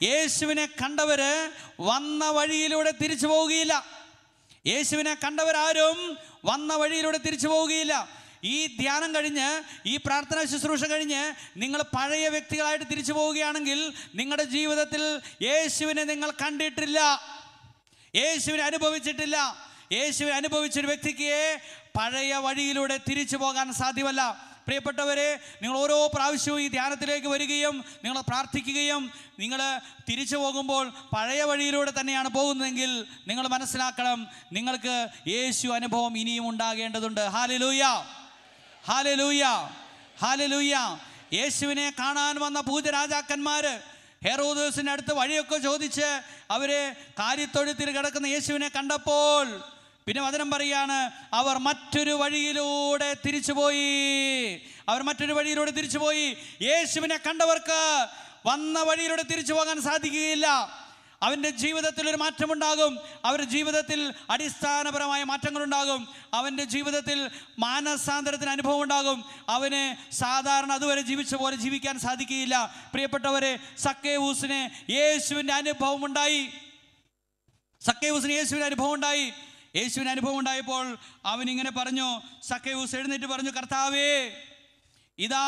യേശുവിനെ കണ്ടവര് വന്ന വഴിയിലൂടെ തിരിച്ചു പോവുകയില്ല യേശുവിനെ കണ്ടവരാരും വന്ന വഴിയിലൂടെ തിരിച്ചു പോവുകയില്ല ഈ ധ്യാനം കഴിഞ്ഞ് ഈ പ്രാർത്ഥന ശുശ്രൂഷ കഴിഞ്ഞ് നിങ്ങൾ പഴയ വ്യക്തികളായിട്ട് തിരിച്ചു പോവുകയാണെങ്കിൽ നിങ്ങളുടെ ജീവിതത്തിൽ യേശുവിനെ നിങ്ങൾ കണ്ടിട്ടില്ല യേശുവിനെ അനുഭവിച്ചിട്ടില്ല യേശുവിനെ അനുഭവിച്ചൊരു വ്യക്തിക്ക് പഴയ വഴിയിലൂടെ തിരിച്ചു പോകാൻ സാധ്യമല്ല പ്രിയപ്പെട്ടവരെ നിങ്ങൾ ഓരോ പ്രാവശ്യവും ഈ ധ്യാനത്തിലേക്ക് വരികയും നിങ്ങൾ പ്രാർത്ഥിക്കുകയും നിങ്ങൾ തിരിച്ചു പോകുമ്പോൾ പഴയ വഴിയിലൂടെ തന്നെയാണ് പോകുന്നതെങ്കിൽ നിങ്ങൾ മനസ്സിലാക്കണം നിങ്ങൾക്ക് യേശു അനുഭവം ഇനിയും ഉണ്ടാകേണ്ടതുണ്ട് ഹാലലൂയ ഹാലലൂയ ഹാലലൂയ യേശുവിനെ കാണാൻ വന്ന പൂജരാജാക്കന്മാർ ഹെറോദേസിൻ്റെ അടുത്ത് വഴിയൊക്കെ ചോദിച്ച് അവരെ കാര്യത്തൊഴുത്തിൽ കിടക്കുന്ന യേശുവിനെ കണ്ടപ്പോൾ പിന്നെ വചനം പറയാണ് അവർ മറ്റൊരു വഴിയിലൂടെ തിരിച്ചുപോയി അവർ മറ്റൊരു വഴിയിലൂടെ തിരിച്ചുപോയി യേശുവിനെ കണ്ടവർക്ക് വന്ന വഴിയിലൂടെ തിരിച്ചു പോകാൻ സാധിക്കുകയില്ല അവൻ്റെ ജീവിതത്തിൽ ഒരു മാറ്റമുണ്ടാകും അവരുടെ ജീവിതത്തിൽ അടിസ്ഥാനപരമായ മാറ്റങ്ങളുണ്ടാകും അവൻ്റെ ജീവിതത്തിൽ മാനസാന്തരത്തിന് അനുഭവം ഉണ്ടാകും അവന് സാധാരണ അതുവരെ ജീവിച്ച പോലെ ജീവിക്കാൻ സാധിക്കുകയില്ല പ്രിയപ്പെട്ടവരെ സക്കേവൂസിന് യേശുവിൻ്റെ അനുഭവം ഉണ്ടായി സക്കേവൂസിന് യേശുവിൻ്റെ അനുഭവം ഉണ്ടായി യേശുവിന് അനുഭവം ഉണ്ടായപ്പോൾ അവൻ ഇങ്ങനെ പറഞ്ഞു സക്കയൂസ് എഴുന്നേറ്റ് പറഞ്ഞു കർത്താവേ ഇതാ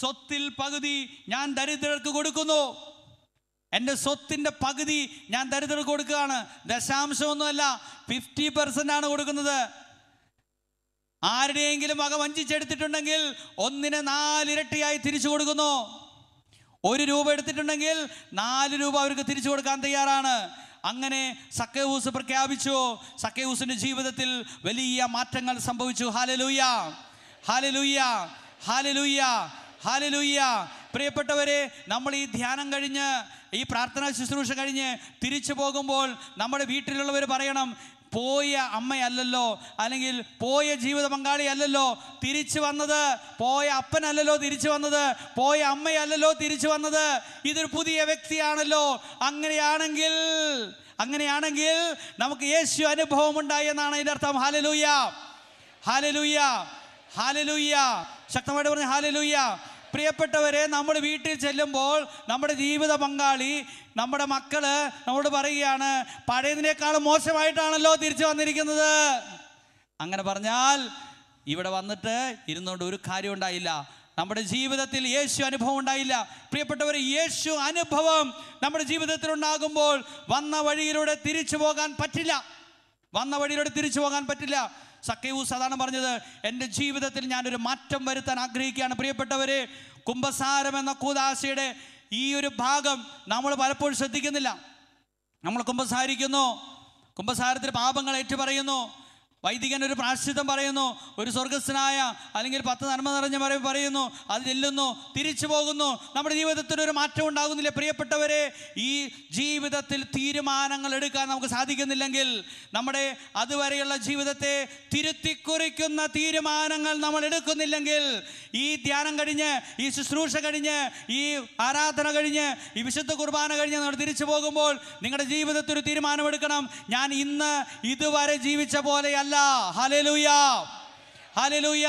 സ്വത്തിൽ പകുതി ഞാൻ ദരിദ്രർക്ക് കൊടുക്കുന്നു എൻ്റെ സ്വത്തിൻ്റെ പകുതി ഞാൻ ദരിദ്രർക്ക് കൊടുക്കുകയാണ് ദശാംശമൊന്നുമല്ല ഫിഫ്റ്റി പെർസെൻ്റ് ആണ് കൊടുക്കുന്നത് ആരുടെയെങ്കിലും വക വഞ്ചിച്ചെടുത്തിട്ടുണ്ടെങ്കിൽ ഒന്നിന് നാലിരട്ടിയായി തിരിച്ചു കൊടുക്കുന്നു ഒരു രൂപ എടുത്തിട്ടുണ്ടെങ്കിൽ നാല് രൂപ അവർക്ക് തിരിച്ചു കൊടുക്കാൻ തയ്യാറാണ് അങ്ങനെ സക്കേവൂസ് പ്രഖ്യാപിച്ചു സക്കേവൂസിൻ്റെ ജീവിതത്തിൽ വലിയ മാറ്റങ്ങൾ സംഭവിച്ചു ഹാലലൂയ ഹാലലൂയ ഹാലലൂയ ഹാലലൂയ പ്രിയപ്പെട്ടവരെ നമ്മൾ ഈ ധ്യാനം കഴിഞ്ഞ് ഈ പ്രാർത്ഥനാ ശുശ്രൂഷ കഴിഞ്ഞ് തിരിച്ചു പോകുമ്പോൾ നമ്മുടെ വീട്ടിലുള്ളവർ പറയണം പോയ അമ്മയല്ലല്ലോ അല്ലെങ്കിൽ പോയ ജീവിത അല്ലല്ലോ തിരിച്ചു വന്നത് പോയ അപ്പനല്ലല്ലോ തിരിച്ചു വന്നത് പോയ അമ്മയല്ലല്ലോ തിരിച്ചു വന്നത് ഇതൊരു പുതിയ വ്യക്തിയാണല്ലോ അങ്ങനെയാണെങ്കിൽ അങ്ങനെയാണെങ്കിൽ നമുക്ക് യേശു അനുഭവം ഉണ്ടായി എന്നാണ് അതിൻ്റെ അർത്ഥം ഹാലലൂയ ഹാലലൂയ ഹാലലൂയ ശക്തമായിട്ട് പറഞ്ഞു ഹാലലൂയ പ്രിയപ്പെട്ടവരെ നമ്മൾ വീട്ടിൽ ചെല്ലുമ്പോൾ നമ്മുടെ ജീവിത പങ്കാളി നമ്മുടെ മക്കള് നമ്മോട് പറയുകയാണ് പഴയതിനേക്കാളും മോശമായിട്ടാണല്ലോ തിരിച്ചു വന്നിരിക്കുന്നത് അങ്ങനെ പറഞ്ഞാൽ ഇവിടെ വന്നിട്ട് ഇരുന്നുകൊണ്ട് ഒരു കാര്യം ഉണ്ടായില്ല നമ്മുടെ ജീവിതത്തിൽ യേശു അനുഭവം ഉണ്ടായില്ല പ്രിയപ്പെട്ടവർ യേശു അനുഭവം നമ്മുടെ ജീവിതത്തിൽ ഉണ്ടാകുമ്പോൾ വന്ന വഴിയിലൂടെ തിരിച്ചു പോകാൻ പറ്റില്ല വന്ന വഴിയിലൂടെ തിരിച്ചു പോകാൻ പറ്റില്ല സക്കേവൂസ് അതാണ് പറഞ്ഞത് എൻ്റെ ജീവിതത്തിൽ ഞാനൊരു മാറ്റം വരുത്താൻ ആഗ്രഹിക്കുകയാണ് പ്രിയപ്പെട്ടവരെ കുംഭസാരം എന്ന കൂതാശയുടെ ഈ ഒരു ഭാഗം നമ്മൾ പലപ്പോഴും ശ്രദ്ധിക്കുന്നില്ല നമ്മൾ കുംഭസാരിക്കുന്നു കുംഭസാരത്തിൽ പാപങ്ങൾ ഏറ്റുപറയുന്നു വൈദികൻ ഒരു പ്രാശ്ചിത്വം പറയുന്നു ഒരു സ്വർഗസ്നായ അല്ലെങ്കിൽ പത്ത് നന്മ നിറഞ്ഞ പറയും പറയുന്നു അത് ചെല്ലുന്നു തിരിച്ചു പോകുന്നു നമ്മുടെ ജീവിതത്തിൽ ഒരു മാറ്റം ഉണ്ടാകുന്നില്ല പ്രിയപ്പെട്ടവരെ ഈ ജീവിതത്തിൽ തീരുമാനങ്ങൾ എടുക്കാൻ നമുക്ക് സാധിക്കുന്നില്ലെങ്കിൽ നമ്മുടെ അതുവരെയുള്ള ജീവിതത്തെ തിരുത്തിക്കുറിക്കുന്ന തീരുമാനങ്ങൾ നമ്മൾ എടുക്കുന്നില്ലെങ്കിൽ ഈ ധ്യാനം കഴിഞ്ഞ് ഈ ശുശ്രൂഷ കഴിഞ്ഞ് ഈ ആരാധന കഴിഞ്ഞ് ഈ വിശുദ്ധ കുർബാന കഴിഞ്ഞ് നമ്മൾ തിരിച്ചു പോകുമ്പോൾ നിങ്ങളുടെ ജീവിതത്തിൽ ഒരു തീരുമാനമെടുക്കണം ഞാൻ ഇന്ന് ഇതുവരെ ജീവിച്ച പോലെയല്ല അല്ല ഹലലുയാ ഹലലുയ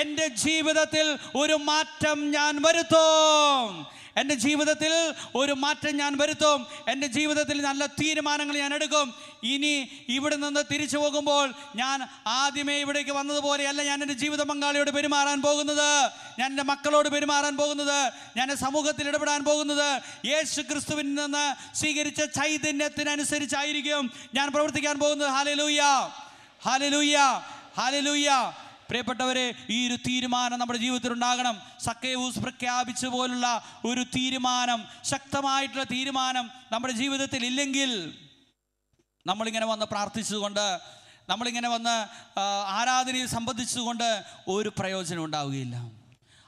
എൻ്റെ ജീവിതത്തിൽ ഒരു മാറ്റം ഞാൻ വരുത്തും എൻ്റെ ജീവിതത്തിൽ ഒരു മാറ്റം ഞാൻ വരുത്തും എൻ്റെ ജീവിതത്തിൽ നല്ല തീരുമാനങ്ങൾ ഞാൻ എടുക്കും ഇനി ഇവിടെ നിന്ന് തിരിച്ചു പോകുമ്പോൾ ഞാൻ ആദ്യമേ ഇവിടേക്ക് വന്നതുപോലെയല്ല ഞാൻ എൻ്റെ ജീവിത പങ്കാളിയോട് പെരുമാറാൻ പോകുന്നത് ഞാൻ എൻ്റെ മക്കളോട് പെരുമാറാൻ പോകുന്നത് ഞാൻ സമൂഹത്തിൽ ഇടപെടാൻ പോകുന്നത് യേശു ക്രിസ്തുവിൽ നിന്ന് സ്വീകരിച്ച ചൈതന്യത്തിനനുസരിച്ചായിരിക്കും ഞാൻ പ്രവർത്തിക്കാൻ പോകുന്നത് ഹാലലൂയ്യ ഹാലലൂയ്യ ഹാലലൂയ്യ പ്രിയപ്പെട്ടവരെ ഈ ഒരു തീരുമാനം നമ്മുടെ ജീവിതത്തിൽ ഉണ്ടാകണം സക്കേവൂസ് പ്രഖ്യാപിച്ച പോലുള്ള ഒരു തീരുമാനം ശക്തമായിട്ടുള്ള തീരുമാനം നമ്മുടെ ജീവിതത്തിൽ ഇല്ലെങ്കിൽ നമ്മളിങ്ങനെ വന്ന് പ്രാർത്ഥിച്ചതുകൊണ്ട് നമ്മളിങ്ങനെ വന്ന് ആരാധനയിൽ സംബന്ധിച്ചതുകൊണ്ട് ഒരു പ്രയോജനം ഉണ്ടാവുകയില്ല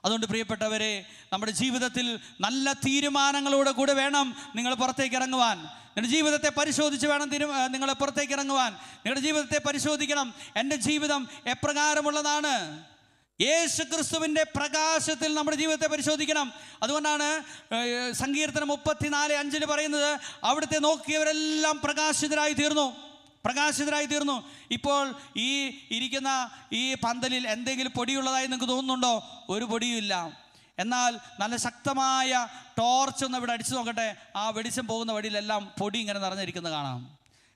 അതുകൊണ്ട് പ്രിയപ്പെട്ടവരെ നമ്മുടെ ജീവിതത്തിൽ നല്ല തീരുമാനങ്ങളോട് കൂടെ വേണം നിങ്ങൾ പുറത്തേക്ക് ഇറങ്ങുവാൻ നിങ്ങളുടെ ജീവിതത്തെ പരിശോധിച്ച് വേണം തിരു നിങ്ങൾ പുറത്തേക്ക് ഇറങ്ങുവാൻ നിങ്ങളുടെ ജീവിതത്തെ പരിശോധിക്കണം എൻ്റെ ജീവിതം എപ്രകാരമുള്ളതാണ് യേശു ക്രിസ്തുവിൻ്റെ പ്രകാശത്തിൽ നമ്മുടെ ജീവിതത്തെ പരിശോധിക്കണം അതുകൊണ്ടാണ് സങ്കീർത്തനം നാല് അഞ്ചിൽ പറയുന്നത് അവിടുത്തെ നോക്കിയവരെല്ലാം പ്രകാശിതരായി തീർന്നു പ്രകാശിതരായി തീർന്നു ഇപ്പോൾ ഈ ഇരിക്കുന്ന ഈ പന്തലിൽ എന്തെങ്കിലും പൊടിയുള്ളതായി നിങ്ങൾക്ക് തോന്നുന്നുണ്ടോ ഒരു പൊടിയുമില്ല എന്നാൽ നല്ല ശക്തമായ ടോർച്ച് ഒന്ന് ഇവിടെ അടിച്ചു നോക്കട്ടെ ആ വെടിച്ചം പോകുന്ന വഴിയിലെല്ലാം പൊടി ഇങ്ങനെ നിറഞ്ഞിരിക്കുന്നത് കാണാം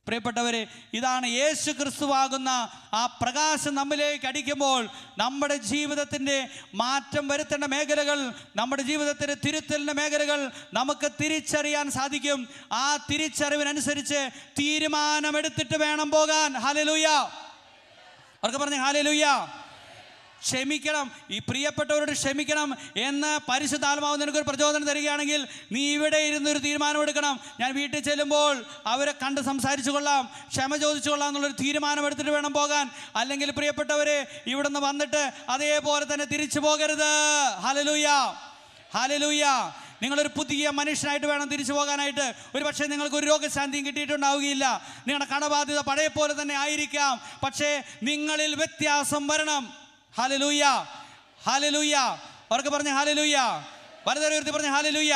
പ്രിയപ്പെട്ടവരെ ഇതാണ് യേശു ക്രിസ്തുവാകുന്ന ആ പ്രകാശം നമ്മിലേക്ക് അടിക്കുമ്പോൾ നമ്മുടെ ജീവിതത്തിൻ്റെ മാറ്റം വരുത്തേണ്ട മേഖലകൾ നമ്മുടെ ജീവിതത്തിൻ്റെ തിരുത്തലിൻ്റെ മേഖലകൾ നമുക്ക് തിരിച്ചറിയാൻ സാധിക്കും ആ തിരിച്ചറിവിനനുസരിച്ച് തീരുമാനമെടുത്തിട്ട് വേണം പോകാൻ ഹാലലൂയ്യ അവർക്ക് പറഞ്ഞു ഹാലലൂയ്യ ക്ഷമിക്കണം ഈ പ്രിയപ്പെട്ടവരോട് ക്ഷമിക്കണം എന്ന് ആത്മാവ് നിനക്കൊരു പ്രചോദനം തരികയാണെങ്കിൽ നീ ഇവിടെ ഇരുന്ന് ഒരു തീരുമാനമെടുക്കണം ഞാൻ വീട്ടിൽ ചെല്ലുമ്പോൾ അവരെ കണ്ട് സംസാരിച്ചു കൊള്ളാം ക്ഷമ ചോദിച്ചു കൊള്ളാം എന്നുള്ളൊരു തീരുമാനമെടുത്തിട്ട് വേണം പോകാൻ അല്ലെങ്കിൽ പ്രിയപ്പെട്ടവരെ ഇവിടെ നിന്ന് വന്നിട്ട് അതേപോലെ തന്നെ തിരിച്ചു പോകരുത് ഹലലൂയ ഹലലൂയ നിങ്ങളൊരു പുതിയ മനുഷ്യനായിട്ട് വേണം തിരിച്ചു പോകാനായിട്ട് ഒരു പക്ഷേ നിങ്ങൾക്ക് ഒരു രോഗശാന്തിയും കിട്ടിയിട്ടുണ്ടാവുകയില്ല നിങ്ങളുടെ കടബാധ്യത പഴയപോലെ തന്നെ ആയിരിക്കാം പക്ഷേ നിങ്ങളിൽ വ്യത്യാസം വരണം ഹാലലൂയ ഹാലലൂയ അവർക്ക് പറഞ്ഞ ഹാലലൂയ വലതര ഉയർത്തി പറഞ്ഞ ഹാലലൂയ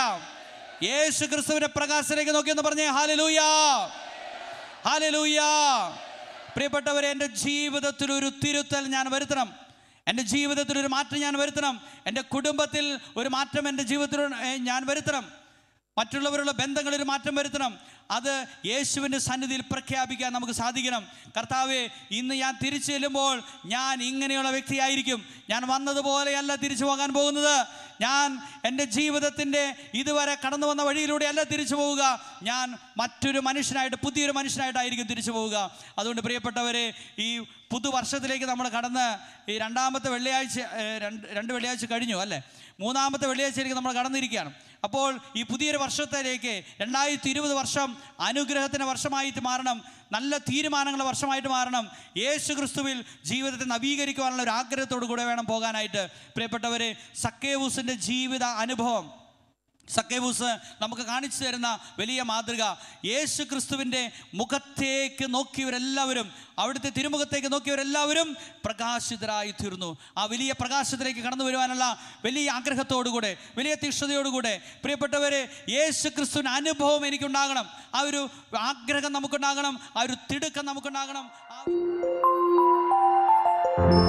യേശു ക്രിസ്തുവിന്റെ പ്രകാശത്തിലേക്ക് നോക്കിയെന്ന് പറഞ്ഞേ ഹാലലൂയ ഹാലലൂയ പ്രിയപ്പെട്ടവരെ എൻ്റെ ജീവിതത്തിൽ ഒരു തിരുത്തൽ ഞാൻ വരുത്തണം എൻ്റെ ജീവിതത്തിൽ ഒരു മാറ്റം ഞാൻ വരുത്തണം എൻ്റെ കുടുംബത്തിൽ ഒരു മാറ്റം എൻ്റെ ജീവിതത്തിൽ ഞാൻ വരുത്തണം മറ്റുള്ളവരുള്ള ബന്ധങ്ങളിൽ മാറ്റം വരുത്തണം അത് യേശുവിൻ്റെ സന്നിധിയിൽ പ്രഖ്യാപിക്കാൻ നമുക്ക് സാധിക്കണം കർത്താവ് ഇന്ന് ഞാൻ തിരിച്ചു ചെല്ലുമ്പോൾ ഞാൻ ഇങ്ങനെയുള്ള വ്യക്തിയായിരിക്കും ഞാൻ വന്നതുപോലെയല്ല തിരിച്ചു പോകാൻ പോകുന്നത് ഞാൻ എൻ്റെ ജീവിതത്തിൻ്റെ ഇതുവരെ കടന്നു വന്ന വഴിയിലൂടെയല്ല തിരിച്ചു പോവുക ഞാൻ മറ്റൊരു മനുഷ്യനായിട്ട് പുതിയൊരു മനുഷ്യനായിട്ടായിരിക്കും തിരിച്ചു പോവുക അതുകൊണ്ട് പ്രിയപ്പെട്ടവരെ ഈ പുതുവർഷത്തിലേക്ക് നമ്മൾ കടന്ന് ഈ രണ്ടാമത്തെ വെള്ളിയാഴ്ച രണ്ട് രണ്ട് വെള്ളിയാഴ്ച കഴിഞ്ഞു അല്ലേ മൂന്നാമത്തെ വെള്ളിയാഴ്ചയിലേക്ക് നമ്മൾ കടന്നിരിക്കുകയാണ് അപ്പോൾ ഈ പുതിയൊരു വർഷത്തിലേക്ക് രണ്ടായിരത്തി ഇരുപത് വർഷം അനുഗ്രഹത്തിന് വർഷമായിട്ട് മാറണം നല്ല തീരുമാനങ്ങളുടെ വർഷമായിട്ട് മാറണം യേശു ക്രിസ്തുവിൽ ജീവിതത്തെ നവീകരിക്കുവാനുള്ള ഒരു ആഗ്രഹത്തോടു കൂടെ വേണം പോകാനായിട്ട് പ്രിയപ്പെട്ടവരെ സക്കേവൂസിൻ്റെ ജീവിത അനുഭവം സക്കേബൂസ് നമുക്ക് കാണിച്ചു തരുന്ന വലിയ മാതൃക യേശു ക്രിസ്തുവിൻ്റെ മുഖത്തേക്ക് നോക്കിയവരെല്ലാവരും അവിടുത്തെ തിരുമുഖത്തേക്ക് നോക്കിയവരെല്ലാവരും പ്രകാശിതരായി തീർന്നു ആ വലിയ പ്രകാശത്തിലേക്ക് കടന്നു വരുവാനുള്ള വലിയ ആഗ്രഹത്തോടുകൂടെ വലിയ തീക്ഷണതയോടുകൂടെ പ്രിയപ്പെട്ടവരെ യേശു ക്രിസ്തുവിൻ്റെ അനുഭവം എനിക്കുണ്ടാകണം ആ ഒരു ആഗ്രഹം നമുക്കുണ്ടാകണം ആ ഒരു തിടുക്കം നമുക്കുണ്ടാകണം ആ